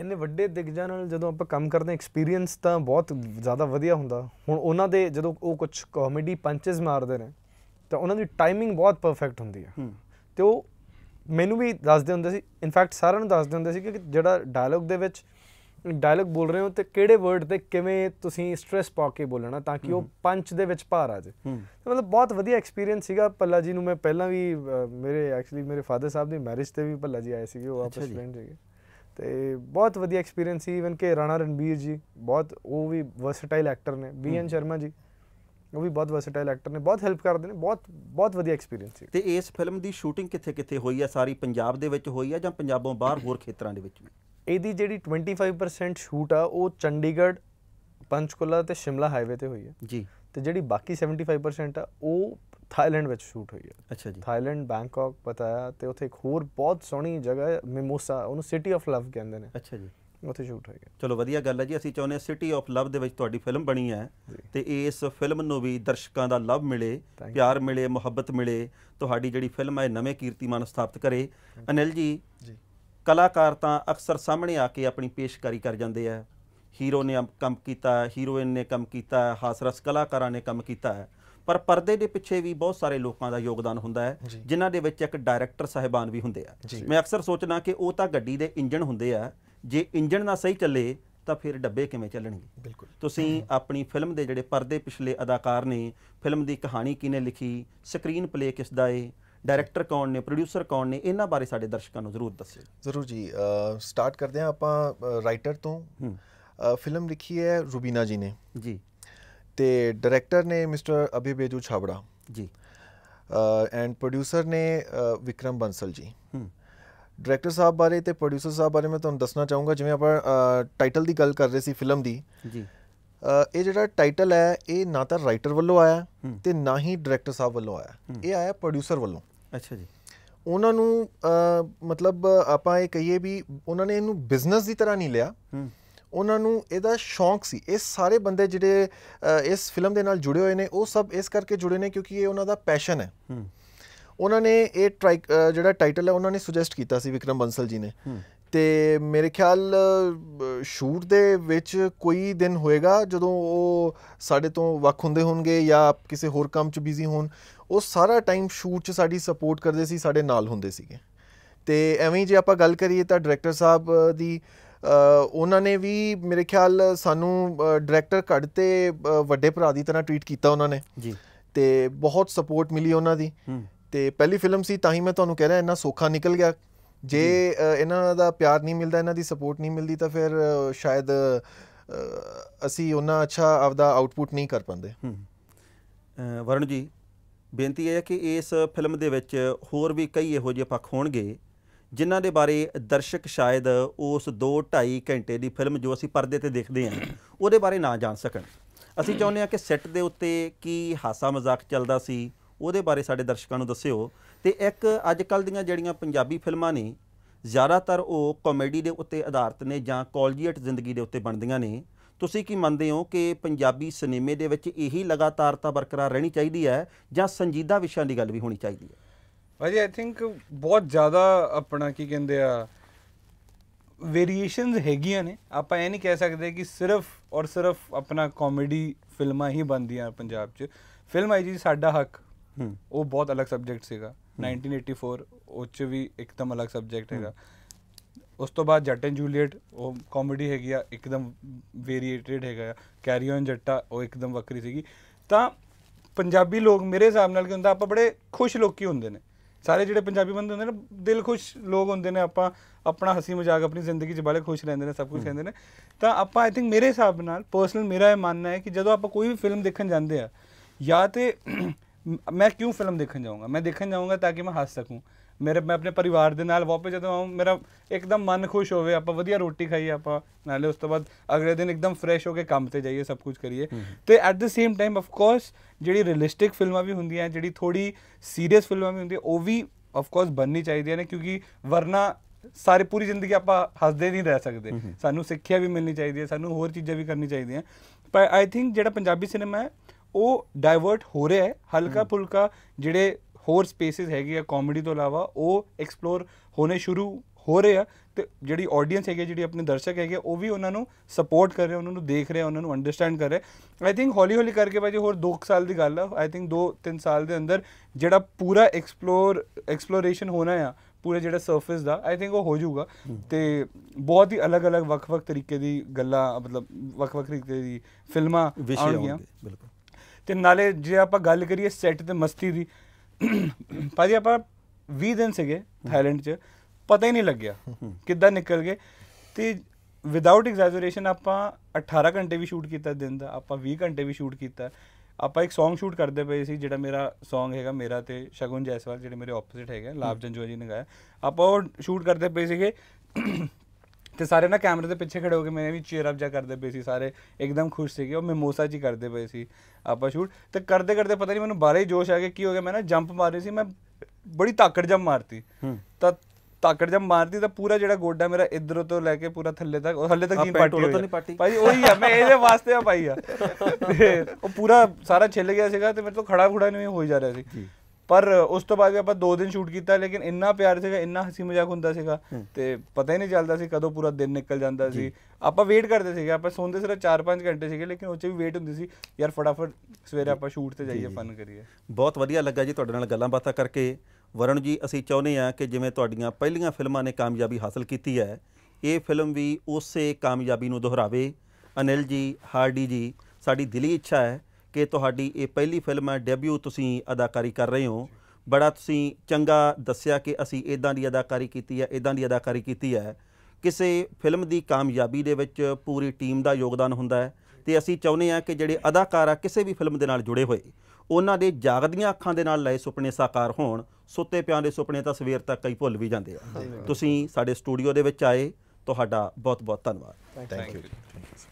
ਇੰਨੇ ਵੱਡੇ ਦਿਗਜਾਂ ਨਾਲ ਜਦੋਂ ਆਪਾਂ ਕੰਮ ਕਰਦੇ ਐਕਸਪੀਰੀਅੰਸ ਤਾਂ ਬਹੁਤ ਜ਼ਿਆਦਾ ਵਧੀਆ ਹੁੰਦਾ ਹੁਣ ਉਹਨਾਂ ਦੇ ਜਦੋਂ ਉਹ ਕੁਝ ਕਾਮੇਡੀ ਪੰਚਸ ਮਾਰਦੇ ਨੇ ਤਾਂ ਉਹਨਾਂ ਦੀ ਟਾਈਮਿੰਗ ਬਹੁਤ ਪਰਫੈਕਟ ਹੁੰਦੀ ਹੈ ਤੇ ਉਹ ਮੈਨੂੰ ਵੀ ਦੱਸਦੇ ਹੁੰਦੇ ਸੀ ਇਨਫੈਕਟ ਸਾਰਿਆਂ ਨੂੰ ਦੱਸਦੇ ਹੁੰਦੇ ਸੀ ਕਿ ਜਿਹੜਾ ਡਾਇਲੌਗ ਦੇ ਵਿੱਚ ਡਾਇਲੌਗ ਬੋਲ ਰਹੇ ਹੋ ਤੇ ਕਿਹੜੇ ਵਰਡ ਤੇ ਕਿਵੇਂ ਤੁਸੀਂ ਸਟ्रेस ਪਾ ਕੇ ਬੋਲਣਾ ਤਾਂ ਕਿ ਉਹ ਪੰਚ ਦੇ ਵਿੱਚ ਭਾਰ ਆ ਜਾਵੇ ਮਤਲਬ ਬਹੁਤ ਵਧੀਆ ਐਕਸਪੀਰੀਅੰਸ ਸੀਗਾ ਪੱਲਾ ਜੀ ਨੂੰ ਮੈਂ ਪਹਿਲਾਂ ਵੀ ਮੇਰੇ ਐਕਚੁਅਲੀ ਮੇਰੇ ਫਾਦਰ ਸਾਹਿਬ ਦੀ ਮੈਰਿਜ ਤੇ ਵੀ ਪੱਲਾ ਜੀ ਆਏ ਸੀਗੇ ਉਹ ਆਪਸ ਬੈਠ ਸੀਗੇ ਤੇ ਬਹੁਤ ਵਧੀਆ ਐਕਸਪੀਰੀਅੰਸ ਸੀ ਇਵਨ ਕਿ ਰਾਣਾ ਰਣਬੀਰ ਜੀ ਬਹੁਤ ਉਹ ਵੀ ਵਰਸਟਾਈਲ ਐਕਟਰ ਨੇ ਬੀਐਨ ਸ਼ਰਮਾ ਜੀ ਉਹ ਵੀ ਬਹੁਤ ਵਰਸਟਾਈਲ ਐਕਟਰ ਨੇ ਬਹੁਤ ਹੈਲਪ ਕਰਦੇ ਨੇ ਬਹੁਤ ਬਹੁਤ ਵਧੀਆ ਐਕਸਪੀਰੀਅੰਸ ਸੀ ਤੇ ਇਸ ਫਿਲਮ ਦੀ ਸ਼ੂਟਿੰਗ ਕਿੱਥੇ ਕਿੱਥੇ ਹੋਈ ਆ ਸਾਰੀ ਪੰਜਾਬ ਦੇ ਵਿੱਚ ਹੋਈ ਆ ਜਾਂ ਪੰਜਾਬੋਂ ਬਾਹਰ ਹੋਰ ਖੇਤਰਾਂ ਦੇ ਵਿੱਚ ਵੀ ਇਹਦੀ ਜਿਹੜੀ 25% ਸ਼ੂਟ ਆ ਉਹ ਚੰਡੀਗੜ੍ਹ ਪੰਚਕੁਲਾ ਤੇ ਸ਼ਿਮਲਾ ਹਾਈਵੇ ਤੇ ਹੋਈ ਹੈ ਜੀ ਤੇ ਜਿਹੜੀ ਬਾਕੀ 75% ਆ ਉਹ ਥਾਈਲੈਂਡ ਵਿੱਚ ਸ਼ੂਟ ਹੋਈ ਹੈ ਅੱਛਾ ਜੀ ਥਾਈਲੈਂਡ ਬੈਂਕਾਕ ਪਤਾਇਆ ਤੇ ਉੱਥੇ ਇੱਕ ਹੋਰ ਬਹੁਤ ਸੋਹਣੀ ਜਗ੍ਹਾ ਮਿਮੋਸਾ ਉਹਨੂੰ ਸਿਟੀ ਆਫ ਲਵ ਕਹਿੰਦੇ ਨੇ ਅੱਛਾ ਜੀ ਉੱਥੇ ਸ਼ੂਟ ਹੋਏਗਾ ਚਲੋ ਵਧੀਆ ਗੱਲ ਹੈ ਜੀ ਅਸੀਂ ਚਾਹੁੰਦੇ ਹਾਂ ਸਿਟੀ ਆਫ ਲਵ ਦੇ ਵਿੱਚ ਤੁਹਾਡੀ ਫਿਲਮ ਬਣੀ ਹੈ ਤੇ ਇਸ ਫਿਲਮ ਨੂੰ ਵੀ ਦਰਸ਼ਕਾਂ ਦਾ ਲਵ ਮਿਲੇ ਪਿਆਰ ਮਿਲੇ ਮੁਹੱਬਤ ਮਿਲੇ ਤੁਹਾਡੀ ਜਿਹੜੀ ਫਿਲਮ ਹੈ ਨਵੇਂ ਕੀਰਤੀਮਾਨ ਸਥਾਪਿਤ ਕਰੇ ਅਨਿਲ ਜੀ ਜੀ ਕਲਾਕਾਰ ਤਾਂ ਅਕਸਰ ਸਾਹਮਣੇ ਆ ਕੇ ਆਪਣੀ ਪੇਸ਼ਕਾਰੀ ਕਰ ਜਾਂਦੇ ਆ ਹੀਰੋ ਨੇ ਕੰਮ ਕੀਤਾ ਹੀਰੋਇਨ ਨੇ ਕੰਮ ਕੀਤਾ ਹਾਸਰਸ ਕਲਾਕਾਰਾਂ ਨੇ ਕੰਮ ਕੀਤਾ ਹੈ ਪਰ ਪਰਦੇ ਦੇ ਪਿੱਛੇ ਵੀ ਬਹੁਤ ਸਾਰੇ ਲੋਕਾਂ ਦਾ ਯੋਗਦਾਨ ਹੁੰਦਾ ਹੈ ਜਿਨ੍ਹਾਂ ਦੇ ਵਿੱਚ ਇੱਕ ਡਾਇਰੈਕਟਰ ਸਹਿਬਾਨ ਵੀ ਹੁੰਦੇ ਆ ਮੈਂ ਅਕਸਰ ਸੋਚਣਾ ਕਿ ਉਹ ਤਾਂ ਗੱਡੀ ਦੇ ਇੰਜਣ ਹੁੰਦੇ ਆ ਜੇ ਇੰਜਣ ਨਾ ਸਹੀ ਚੱਲੇ ਤਾਂ ਫਿਰ ਡੱਬੇ ਕਿਵੇਂ ਚੱਲਣਗੇ ਬਿਲਕੁਲ ਤੁਸੀਂ ਆਪਣੀ ਫਿਲਮ ਦੇ ਜਿਹੜੇ ਪਰਦੇ ਪਿਛਲੇ ਅਦਾਕਾਰ ਨੇ ਫਿਲਮ ਦੀ ਕਹਾਣੀ ਕਿਨੇ ਲਿਖੀ ਸਕਰੀਨ ਪਲੇ ਕਿਸ ਦਾ ਏ ਡਾਇਰੈਕਟਰ ਕੌਣ ਨੇ ਪ੍ਰੋਡਿਊਸਰ ਕੌਣ ਨੇ ਇਹਨਾਂ ਬਾਰੇ ਸਾਡੇ ਦਰਸ਼ਕਾਂ ਨੂੰ ਜ਼ਰੂਰ ਦੱਸਿਓ ਜ਼ਰੂਰ ਜੀ ਸਟਾਰਟ ਕਰਦੇ ਹਾਂ ਆਪਾਂ ਰਾਈਟਰ ਤੋਂ ਫਿਲਮ ਲਿਖੀ ਹੈ ਰੂਬੀਨਾ ਜੀ ਨੇ ਜੀ ਤੇ ਡਾਇਰੈਕਟਰ ਨੇ ਮਿਸਟਰ ਅਭੀ ਬੇਜੂ ਛਾਬੜਾ ਜੀ ਐਂਡ ਪ੍ਰੋਡਿਊਸਰ ਨੇ ਵਿਕਰਮ ਬੰਸਲ ਜੀ ਹੂੰ ਡਾਇਰੈਕਟਰ ਸਾਹਿਬ ਬਾਰੇ ਤੇ ਪ੍ਰੋਡਿਊਸਰ ਸਾਹਿਬ ਬਾਰੇ ਮੈਂ ਤੁਹਾਨੂੰ ਦੱਸਣਾ ਚਾਹੂੰਗਾ ਜਿਵੇਂ ਆਪਾਂ ਟਾਈਟਲ ਦੀ ਗੱਲ ਕਰ ਰਹੇ ਸੀ ਫਿਲਮ ਦੀ ਜੀ ਇਹ ਜਿਹੜਾ ਟਾਈਟਲ ਹੈ ਇਹ ਨਾ ਤਾਂ ਰਾਈਟਰ ਵੱਲੋਂ ਆਇਆ ਤੇ ਨਾ ਹੀ ਡਾਇਰੈਕਟਰ ਸਾਹਿਬ ਵੱਲੋਂ ਆਇਆ ਇਹ ਆਇਆ ਪ੍ਰੋਡਿਊਸਰ ਵੱਲੋਂ ਅੱਛਾ ਜੀ ਉਹਨਾਂ ਨੂੰ ਮਤਲਬ ਆਪਾਂ ਇਹ ਕਹੀਏ ਵੀ ਉਹਨਾਂ ਨੇ ਇਹਨੂੰ ਬਿਜ਼ਨਸ ਦੀ ਤਰ੍ਹਾਂ ਨਹੀਂ ਲਿਆ ਉਹਨਾਂ ਨੂੰ ਇਹਦਾ ਸ਼ੌਂਕ ਸੀ ਇਹ ਸਾਰੇ ਬੰਦੇ ਜਿਹੜੇ ਇਸ ਫਿਲਮ ਦੇ ਨਾਲ ਜੁੜੇ ਹੋਏ ਨੇ ਉਹ ਸਭ ਇਸ ਕਰਕੇ ਜੁੜੇ ਨੇ ਕਿਉਂਕਿ ਇਹ ਉਹਨਾਂ ਦਾ ਪੈਸ਼ਨ ਹੈ ਉਹਨਾਂ ਨੇ ਇਹ ਟ੍ਰਾਈ ਜਿਹੜਾ ਟਾਈਟਲ ਹੈ ਉਹਨਾਂ ਨੇ ਸੁਜੈਸਟ ਕੀਤਾ ਸੀ ਵਿਕਰਮ ਬੰਸਲ ਜੀ ਨੇ ਤੇ ਮੇਰੇ ਖਿਆਲ ਸ਼ੂਟ ਦੇ ਵਿੱਚ ਕੋਈ ਦਿਨ ਹੋਏਗਾ ਜਦੋਂ ਉਹ ਸਾਡੇ ਤੋਂ ਵੱਖ ਹੁੰਦੇ ਹੋਣਗੇ ਜਾਂ ਕਿਸੇ ਹੋਰ ਕੰਮ 'ਚ ਬਿਜ਼ੀ ਹੋਣ ਉਹ ਸਾਰਾ ਟਾਈਮ ਸ਼ੂਟ 'ਚ ਸਾਡੀ ਸਪੋਰਟ ਕਰਦੇ ਸੀ ਸਾਡੇ ਨਾਲ ਹੁੰਦੇ ਸੀਗੇ ਤੇ ਐਵੇਂ ਜੇ ਆਪਾਂ ਗੱਲ ਕਰੀਏ ਤਾਂ ਡਾਇਰੈਕਟਰ ਸਾਹਿਬ ਦੀ ਉਹਨਾਂ ਨੇ ਵੀ ਮੇਰੇ ਖਿਆਲ ਸਾਨੂੰ ਡਾਇਰੈਕਟਰ ਘੜ ਤੇ ਵੱਡੇ ਭਰਾ ਦੀ ਤਰ੍ਹਾਂ ਟ੍ਰੀਟ ਕੀਤਾ ਉਹਨਾਂ ਨੇ ਜੀ ਤੇ ਬਹੁਤ ਸਪੋਰਟ ਮਿਲੀ ਉਹਨਾਂ ਦੀ ਤੇ ਪਹਿਲੀ ਫਿਲਮ ਸੀ ਤਾਂ ਹੀ ਮੈਂ ਤੁਹਾਨੂੰ ਕਹਿ ਰਿਹਾ ਇੰਨਾ ਸੋਖਾ ਨਿਕਲ ਗਿਆ ਜੇ ਇਹਨਾਂ ਦਾ ਪਿਆਰ ਨਹੀਂ ਮਿਲਦਾ ਇਹਨਾਂ ਦੀ ਸਪੋਰਟ ਨਹੀਂ ਮਿਲਦੀ ਤਾਂ ਫਿਰ ਸ਼ਾਇਦ ਅਸੀਂ ਉਹਨਾਂ ਅੱਛਾ ਆਪਦਾ ਆਊਟਪੁੱਟ ਨਹੀਂ ਕਰ ਪਾਉਂਦੇ ਵਰਣ ਜੀ ਬੇਨਤੀ ਹੈ ਕਿ ਇਸ ਫਿਲਮ ਦੇ ਵਿੱਚ ਹੋਰ ਵੀ ਕਈ ਇਹੋ ਜਿਹੇ ਪੱਖ ਹੋਣਗੇ ਜਿਨ੍ਹਾਂ ਦੇ ਬਾਰੇ ਦਰਸ਼ਕ ਸ਼ਾਇਦ ਉਸ 2 2.5 ਘੰਟੇ ਦੀ ਫਿਲਮ ਜੋ ਅਸੀਂ ਪਰਦੇ ਤੇ ਦੇਖਦੇ ਹਾਂ ਉਹਦੇ ਬਾਰੇ ਨਾ ਜਾਣ ਸਕਣ ਅਸੀਂ ਚਾਹੁੰਦੇ ਹਾਂ ਕਿ ਸੈੱਟ ਦੇ ਉੱਤੇ ਕੀ ਹਾਸਾ ਮਜ਼ਾਕ ਚੱਲਦਾ ਸੀ ਉਹਦੇ ਬਾਰੇ ਸਾਡੇ ਦਰਸ਼ਕਾਂ ਨੂੰ ਦੱਸਿਓ ਤੇ ਇੱਕ ਅੱਜ ਕੱਲ ਦੀਆਂ ਜਿਹੜੀਆਂ ਪੰਜਾਬੀ ਫਿਲਮਾਂ ਨੇ ਜ਼ਿਆਦਾਤਰ ਉਹ ਕਾਮੇਡੀ ਦੇ ਉੱਤੇ ਆਧਾਰਿਤ ਨੇ ਜਾਂ ਕਾਲਜੀਅਟ ਜ਼ਿੰਦਗੀ ਦੇ ਉੱਤੇ ਬਣਦੀਆਂ ਨੇ ਤੁਸੀਂ ਕੀ ਮੰਨਦੇ ਹੋ ਕਿ ਪੰਜਾਬੀ ਸਿਨੇਮੇ ਦੇ ਵਿੱਚ ਇਹੀ ਲਗਾਤਾਰਤਾ ਬਰਕਰਾਰ ਰਹਿਣੀ ਚਾਹੀਦੀ ਹੈ ਜਾਂ ਸੰਜੀਦਾ ਵਿਸ਼ਿਆਂ ਦੀ ਗੱਲ ਵੀ ਹੋਣੀ ਚਾਹੀਦੀ ਹੈ ਭਾਜੀ ਆਈ ਥਿੰਕ ਬਹੁਤ ਜ਼ਿਆਦਾ ਆਪਣਾ ਕੀ ਕਹਿੰਦੇ ਆ ਵੇਰੀਏਸ਼ਨਸ ਹੈਗੀਆਂ ਨੇ ਆਪਾਂ ਇਹ ਨਹੀਂ ਕਹਿ ਸਕਦੇ ਕਿ ਸਿਰਫ ਔਰ ਸਿਰਫ ਆਪਣਾ ਕਾਮੇਡੀ ਫਿਲਮਾਂ ਹੀ ਬਣਦੀਆਂ ਪੰਜਾਬ 'ਚ ਫਿਲਮ ਆਈ ਜੀ ਸਾਡਾ ਹੱਕ ਉਹ ਬਹੁਤ ਅਲੱਗ ਸਬਜੈਕਟ ਸੀਗਾ 1984 ਉਹ ਚ ਵੀ ਇੱਕਦਮ ਅਲੱਗ ਸਬਜੈਕਟ ਹੈਗਾ ਉਸ ਤੋਂ ਬਾਅਦ ਜੱਟ ਐਂਡ ਜੂਲੀਅਟ ਉਹ ਕਾਮੇਡੀ ਹੈਗੀ ਆ ਇੱਕਦਮ ਵੇਰੀਏਟਿਡ ਹੈਗਾ ਕੈਰੀ ਜੱਟਾ ਉਹ ਇੱਕਦਮ ਵੱਖਰੀ ਸੀਗੀ ਤਾਂ ਪੰਜਾਬੀ ਲੋਕ ਮੇਰੇ ਹਿਸਾਬ ਨਾਲ ਕੀ ਹੁੰਦਾ ਆਪਾਂ ਬੜੇ ਖੁਸ਼ ਲੋਕੀ ਹੁੰਦੇ ਨੇ ਸਾਰੇ ਜਿਹੜੇ ਪੰਜਾਬੀ ਬੰਦੇ ਹੁੰਦੇ ਨੇ ਦਿਲ ਖੁਸ਼ ਲੋਕ ਹੁੰਦੇ ਨੇ ਆਪਾਂ ਆਪਣਾ ਹਸੀ ਮਜ਼ਾਕ ਆਪਣੀ ਜ਼ਿੰਦਗੀ 'ਚ ਬੜੇ ਖੁਸ਼ ਰਹਿੰਦੇ ਨੇ ਸਭ ਕੁਝ ਕਹਿੰਦੇ ਨੇ ਤਾਂ ਆਪਾਂ ਆਈ ਥਿੰਕ ਮੇਰੇ ਹਿਸਾਬ ਨਾਲ ਪਰਸਨਲ ਮੇਰਾ ਇਹ ਮੰਨਣਾ ਹੈ ਕਿ ਜਦੋਂ ਆਪਾਂ ਕੋਈ ਵੀ ਫਿਲਮ ਦੇਖਣ ਜਾਂਦੇ ਆ ਜਾਂ ਤੇ ਮੈਂ ਕਿਉਂ ਫਿਲਮ ਦੇਖਣ ਜਾਊਂਗਾ ਮੈਂ ਦੇਖਣ ਜਾਊਂਗਾ ਤਾਂ ਕਿ ਮੈਂ ਹੱਸ ਸਕੂੰ ਮੇਰੇ ਮੈਂ ਆਪਣੇ ਪਰਿਵਾਰ ਦੇ ਨਾਲ ਵਾਪਸ ਜਦੋਂ ਆਉਂ ਮੇਰਾ ਇੱਕਦਮ ਮਨ ਖੁਸ਼ ਹੋਵੇ ਆਪਾਂ ਵਧੀਆ ਰੋਟੀ ਖਾਈਏ ਆਪਾਂ ਨਾਲੇ ਉਸ ਤੋਂ ਬਾਅਦ ਅਗਲੇ ਦਿਨ ਇੱਕਦਮ ਫਰੈਸ਼ ਹੋ ਕੇ ਕੰਮ ਤੇ ਜਾਈਏ ਸਭ ਕੁਝ ਕਰੀਏ ਤੇ at the same time of course ਜਿਹੜੀ ਰਿਅਲਿਸਟਿਕ ਫਿਲਮਾਂ ਵੀ ਹੁੰਦੀਆਂ ਜਿਹੜੀ ਥੋੜੀ ਸੀਰੀਅਸ ਫਿਲਮਾਂ ਵੀ ਹੁੰਦੀਆਂ ਉਹ ਵੀ ਆਫ ਕੋਰਸ ਬਣਨੀ ਚਾਹੀਦੀਆਂ ਨੇ ਕਿਉਂਕਿ ਵਰਨਾ ਸਾਰੀ ਪੂਰੀ ਜ਼ਿੰਦਗੀ ਆਪਾਂ ਹੱਸਦੇ ਨਹੀਂ ਰਹਿ ਸਕਦੇ ਸਾਨੂੰ ਸਿੱਖਿਆ ਵੀ ਮਿਲਣੀ ਚਾਹੀਦੀ ਹੈ ਸਾਨੂੰ ਹੋਰ ਚੀਜ਼ਾਂ ਵੀ ਕਰਨੀ ਚਾਹੀਦੀਆਂ ਪਰ ਆਈ ਥਿੰਕ ਜਿਹੜਾ ਪੰਜਾਬੀ ਸਿਨੇਮਾ ਹੈ ਉਹ ਡਾਈਵਰਟ ਹੋ ਰਿਹਾ ਹੈ ਹਲਕਾ ਫੁਲਕਾ ਜਿਹੜੇ ਹੋਰ ਸਪੇਸਿਸ ਹੈਗੇ ਆ ਕਾਮੇਡੀ ਤੋਂ ਇਲਾਵਾ ਉਹ ਐਕਸਪਲੋਰ ਹੋਣੇ ਸ਼ੁਰੂ ਹੋ ਰਹੇ ਆ ਤੇ ਜਿਹੜੀ ਆਡੀਅנס ਹੈਗੇ ਜਿਹੜੀ ਆਪਣੇ ਦਰਸ਼ਕ ਹੈਗੇ ਉਹ ਵੀ ਉਹਨਾਂ ਨੂੰ ਸਪੋਰਟ ਕਰ ਰਹੇ ਉਹਨਾਂ ਨੂੰ ਦੇਖ ਰਹੇ ਉਹਨਾਂ ਨੂੰ ਅੰਡਰਸਟੈਂਡ ਕਰ ਰਹੇ ਆਈ ਥਿੰਕ ਹੌਲੀ ਹੌਲੀ ਕਰਕੇ ਭਾਜੀ ਹੋਰ 2 ਸਾਲ ਦੀ ਗੱਲ ਆ ਆਈ ਥਿੰਕ 2 3 ਸਾਲ ਦੇ ਅੰਦਰ ਜਿਹੜਾ ਪੂਰਾ ਐਕਸਪਲੋਰ ਐਕਸਪਲੋਰੇਸ਼ਨ ਹੋਣਾ ਆ ਪੂਰੇ ਜਿਹੜਾ ਸਰਫੇਸ ਦਾ ਆਈ ਥਿੰਕ ਉਹ ਹੋ ਜਾਊਗਾ ਤੇ ਬਹੁਤ ਹੀ ਅਲੱਗ-ਅਲੱਗ ਵੱਖ-ਵੱਖ ਤਰੀਕੇ ਦੀ ਗੱਲਾਂ ਮਤਲਬ ਵੱਖ-ਵੱਖ ਤਰੀਕੇ ਦੀ ਫਿਲਮਾਂ ਆਉਣਗੀਆਂ ਬਿਲਕੁਲ ਤੇ ਨਾਲੇ ਜੇ ਆਪਾਂ ਗੱਲ ਕਰੀਏ ਸੈੱਟ ਤੇ ਮਸਤੀ ਦੀ ਭਾਜੀ ਆਪਾਂ 20 ਦਿਨ ਸੀਗੇ ਥਾਈਲੈਂਡ 'ਚ ਪਤਾ ਹੀ ਨਹੀਂ ਲੱਗਿਆ ਕਿੱਦਾਂ ਨਿਕਲ ਗਏ ਤੇ ਵਿਦਆਊਟ ਐਗਜ਼ੈਜਰੇਸ਼ਨ ਆਪਾਂ 18 ਘੰਟੇ ਵੀ ਸ਼ੂਟ ਕੀਤਾ ਦਿਨ ਦਾ ਆਪਾਂ 20 ਘੰਟੇ ਵੀ ਸ਼ੂਟ ਕੀਤਾ ਆਪਾਂ ਇੱਕ Song ਸ਼ੂਟ ਕਰਦੇ ਪਏ ਸੀ ਜਿਹੜਾ ਮੇਰਾ Song ਹੈਗਾ ਮੇਰਾ ਤੇ ਸ਼ਗੁਨ ਜੈਸਵਾਲ ਜਿਹੜੇ ਮੇਰੇ ਆਪੋਜ਼ਿਟ ਹੈਗੇ ਲਾਭ ਜੰਜੋਆ ਜੀ ਨੇ ਗਾਇਆ ਆਪਾਂ ਉਹ ਸ਼ੂਟ ਕਰਦੇ ਪਏ ਸੀਗੇ ਤੇ ਸਾਰੇ ਨਾ ਕੈਮਰੇ ਦੇ ਪਿੱਛੇ ਖੜੇ ਹੋ ਕੇ ਮੇਰੇ ਵੀ ਚੀਅਰ ਅਪ ਜਾ ਕਰਦੇ ਪਏ ਸੀ ਸਾਰੇ ਇੱਕਦਮ ਖੁਸ਼ ਸੀਗੇ ਉਹ ਮਮੋਸਾ ਜੀ ਕਰਦੇ ਪਏ ਸੀ ਆਪਾਂ ਸ਼ੂਟ ਤੇ ਕਰਦੇ ਕਰਦੇ ਪਤਾ ਨਹੀਂ ਮੈਨੂੰ ਬਾਰੇ ਜੋਸ਼ ਆ ਗਿਆ ਕੀ ਹੋ ਗਿਆ ਮੈਂ ਨਾ ਜੰਪ ਮਾਰ ਰਹੀ ਸੀ ਮੈਂ ਬੜੀ ਤਾਕੜ ਜੰਪ ਮਾਰਤੀ ਤਾਂ ਤਾਕੜ ਜੰਪ ਮਾਰਦੀ ਤਾਂ ਪੂਰਾ ਜਿਹੜਾ ਗੋਡਾ ਮੇਰਾ ਇਧਰੋਂ ਤੋਂ ਲੈ ਕੇ ਪੂਰਾ ਥੱਲੇ ਤੱਕ ਉਹ ਥੱਲੇ ਤੱਕ ਜੀਨ ਪਾਟੀ ਭਾਈ ਉਹੀ ਆ ਮੈਂ ਇਹਦੇ ਵਾਸਤੇ ਆ ਭਾਈ ਆ ਉਹ ਪੂਰਾ ਸਾਰਾ ਛਿੱਲ ਗਿਆ ਸੀਗਾ ਤੇ ਮੇਰੇ ਤੋਂ ਖੜਾ ਖੁੜਾ ਨਹੀਂ ਹੋਈ ਜਾ ਰਿਹਾ ਸੀ ਪਰ ਉਸ ਤੋਂ ਬਾਅਦ ਵੀ ਆਪਾਂ 2 ਦਿਨ ਸ਼ੂਟ ਕੀਤਾ ਲੇਕਿਨ ਇੰਨਾ ਪਿਆਰ ਸੀਗਾ ਇੰਨਾ ਹਸੀ ਮਜ਼ਾਕ ਹੁੰਦਾ ਸੀਗਾ ਤੇ ਪਤਾ ਹੀ ਨਹੀਂ ਚੱਲਦਾ ਸੀ ਕਦੋਂ ਪੂਰਾ ਦਿਨ ਨਿਕਲ ਜਾਂਦਾ ਸੀ ਆਪਾਂ ਵੇਟ ਕਰਦੇ ਸੀਗੇ ਆਪਾਂ ਸੌਂਦੇ ਸਿਰਫ 4-5 ਘੰਟੇ ਸੀਗੇ ਲੇਕਿਨ ਉਹ ਚ ਵੀ ਵੇਟ ਹੁੰਦੀ ਸੀ ਯਾਰ ਫਟਾਫਟ ਸਵੇਰੇ ਆਪਾਂ ਸ਼ੂਟ ਤੇ ਜਾਈਏ ਫਨ ਕਰੀਏ ਬਹੁਤ ਵਧੀਆ ਲੱਗਾ ਜੀ ਤੁਹਾਡੇ ਨਾਲ ਗੱਲਾਂ ਬਾਤਾਂ ਕਰਕੇ ਵਰਣ ਜੀ ਅਸੀਂ ਚਾਹੁੰਦੇ ਆ ਕਿ ਜਿਵੇਂ ਤੁਹਾਡੀਆਂ ਪਹਿਲੀਆਂ ਫਿਲਮਾਂ ਨੇ ਕਾਮਯਾਬੀ ਹਾਸਲ ਕੀਤੀ ਹੈ ਇਹ ਫਿਲਮ ਵੀ ਉਸੇ ਕਾਮਯਾਬੀ ਨੂੰ ਦੁਹਰਾਵੇ ਅਨਿਲ ਜੀ ਹਾਰਡੀ ਜੀ ਸਾਡੀ ਦਿਲੀ ਇੱਛਾ ਹੈ ਕਿ ਤੁਹਾਡੀ ਇਹ ਪਹਿਲੀ ਫਿਲਮ ਹੈ ਡੈਬਿਊ ਤੁਸੀਂ ਅਦਾਕਾਰੀ ਕਰ ਰਹੇ ਹੋ ਬੜਾ ਤੁਸੀਂ ਚੰਗਾ ਦੱਸਿਆ ਕਿ ਅਸੀਂ ਇਦਾਂ ਦੀ ਅਦਾਕਾਰੀ ਕੀਤੀ ਹੈ ਇਦਾਂ ਦੀ ਅਦਾਕਾਰੀ ਕੀਤੀ ਹੈ ਕਿਸੇ ਫਿਲਮ ਦੀ ਕਾਮਯਾਬੀ ਦੇ ਵਿੱਚ ਪੂਰੀ ਟੀਮ ਦਾ ਯੋਗਦਾਨ ਹੁੰਦਾ ਹੈ ਤੇ ਅਸੀਂ ਚਾਹੁੰਦੇ ਹਾਂ ਕਿ ਜਿਹੜੇ ਅਦਾਕਾਰ ਆ ਕਿਸੇ ਵੀ ਫਿਲਮ ਦੇ ਨਾਲ ਜੁੜੇ ਹੋਏ ਉਹਨਾਂ ਦੇ ਜਾਗਦੀਆਂ ਅੱਖਾਂ ਦੇ ਨਾਲ ਲਏ ਸੁਪਨੇ ਸਾਕਾਰ ਹੋਣ ਸੁੱਤੇ ਪਿਆਂ ਦੇ ਸੁਪਨੇ ਤਾਂ ਸਵੇਰ ਤੱਕ ਕਈ ਭੁੱਲ ਵੀ ਜਾਂਦੇ ਆ ਤੁਸੀਂ ਸਾਡੇ ਸਟੂਡੀਓ ਦੇ ਵਿੱਚ ਆਏ ਤੁਹਾਡਾ ਬਹੁਤ ਬਹੁਤ ਧੰਨਵਾਦ ਥੈਂਕ ਯੂ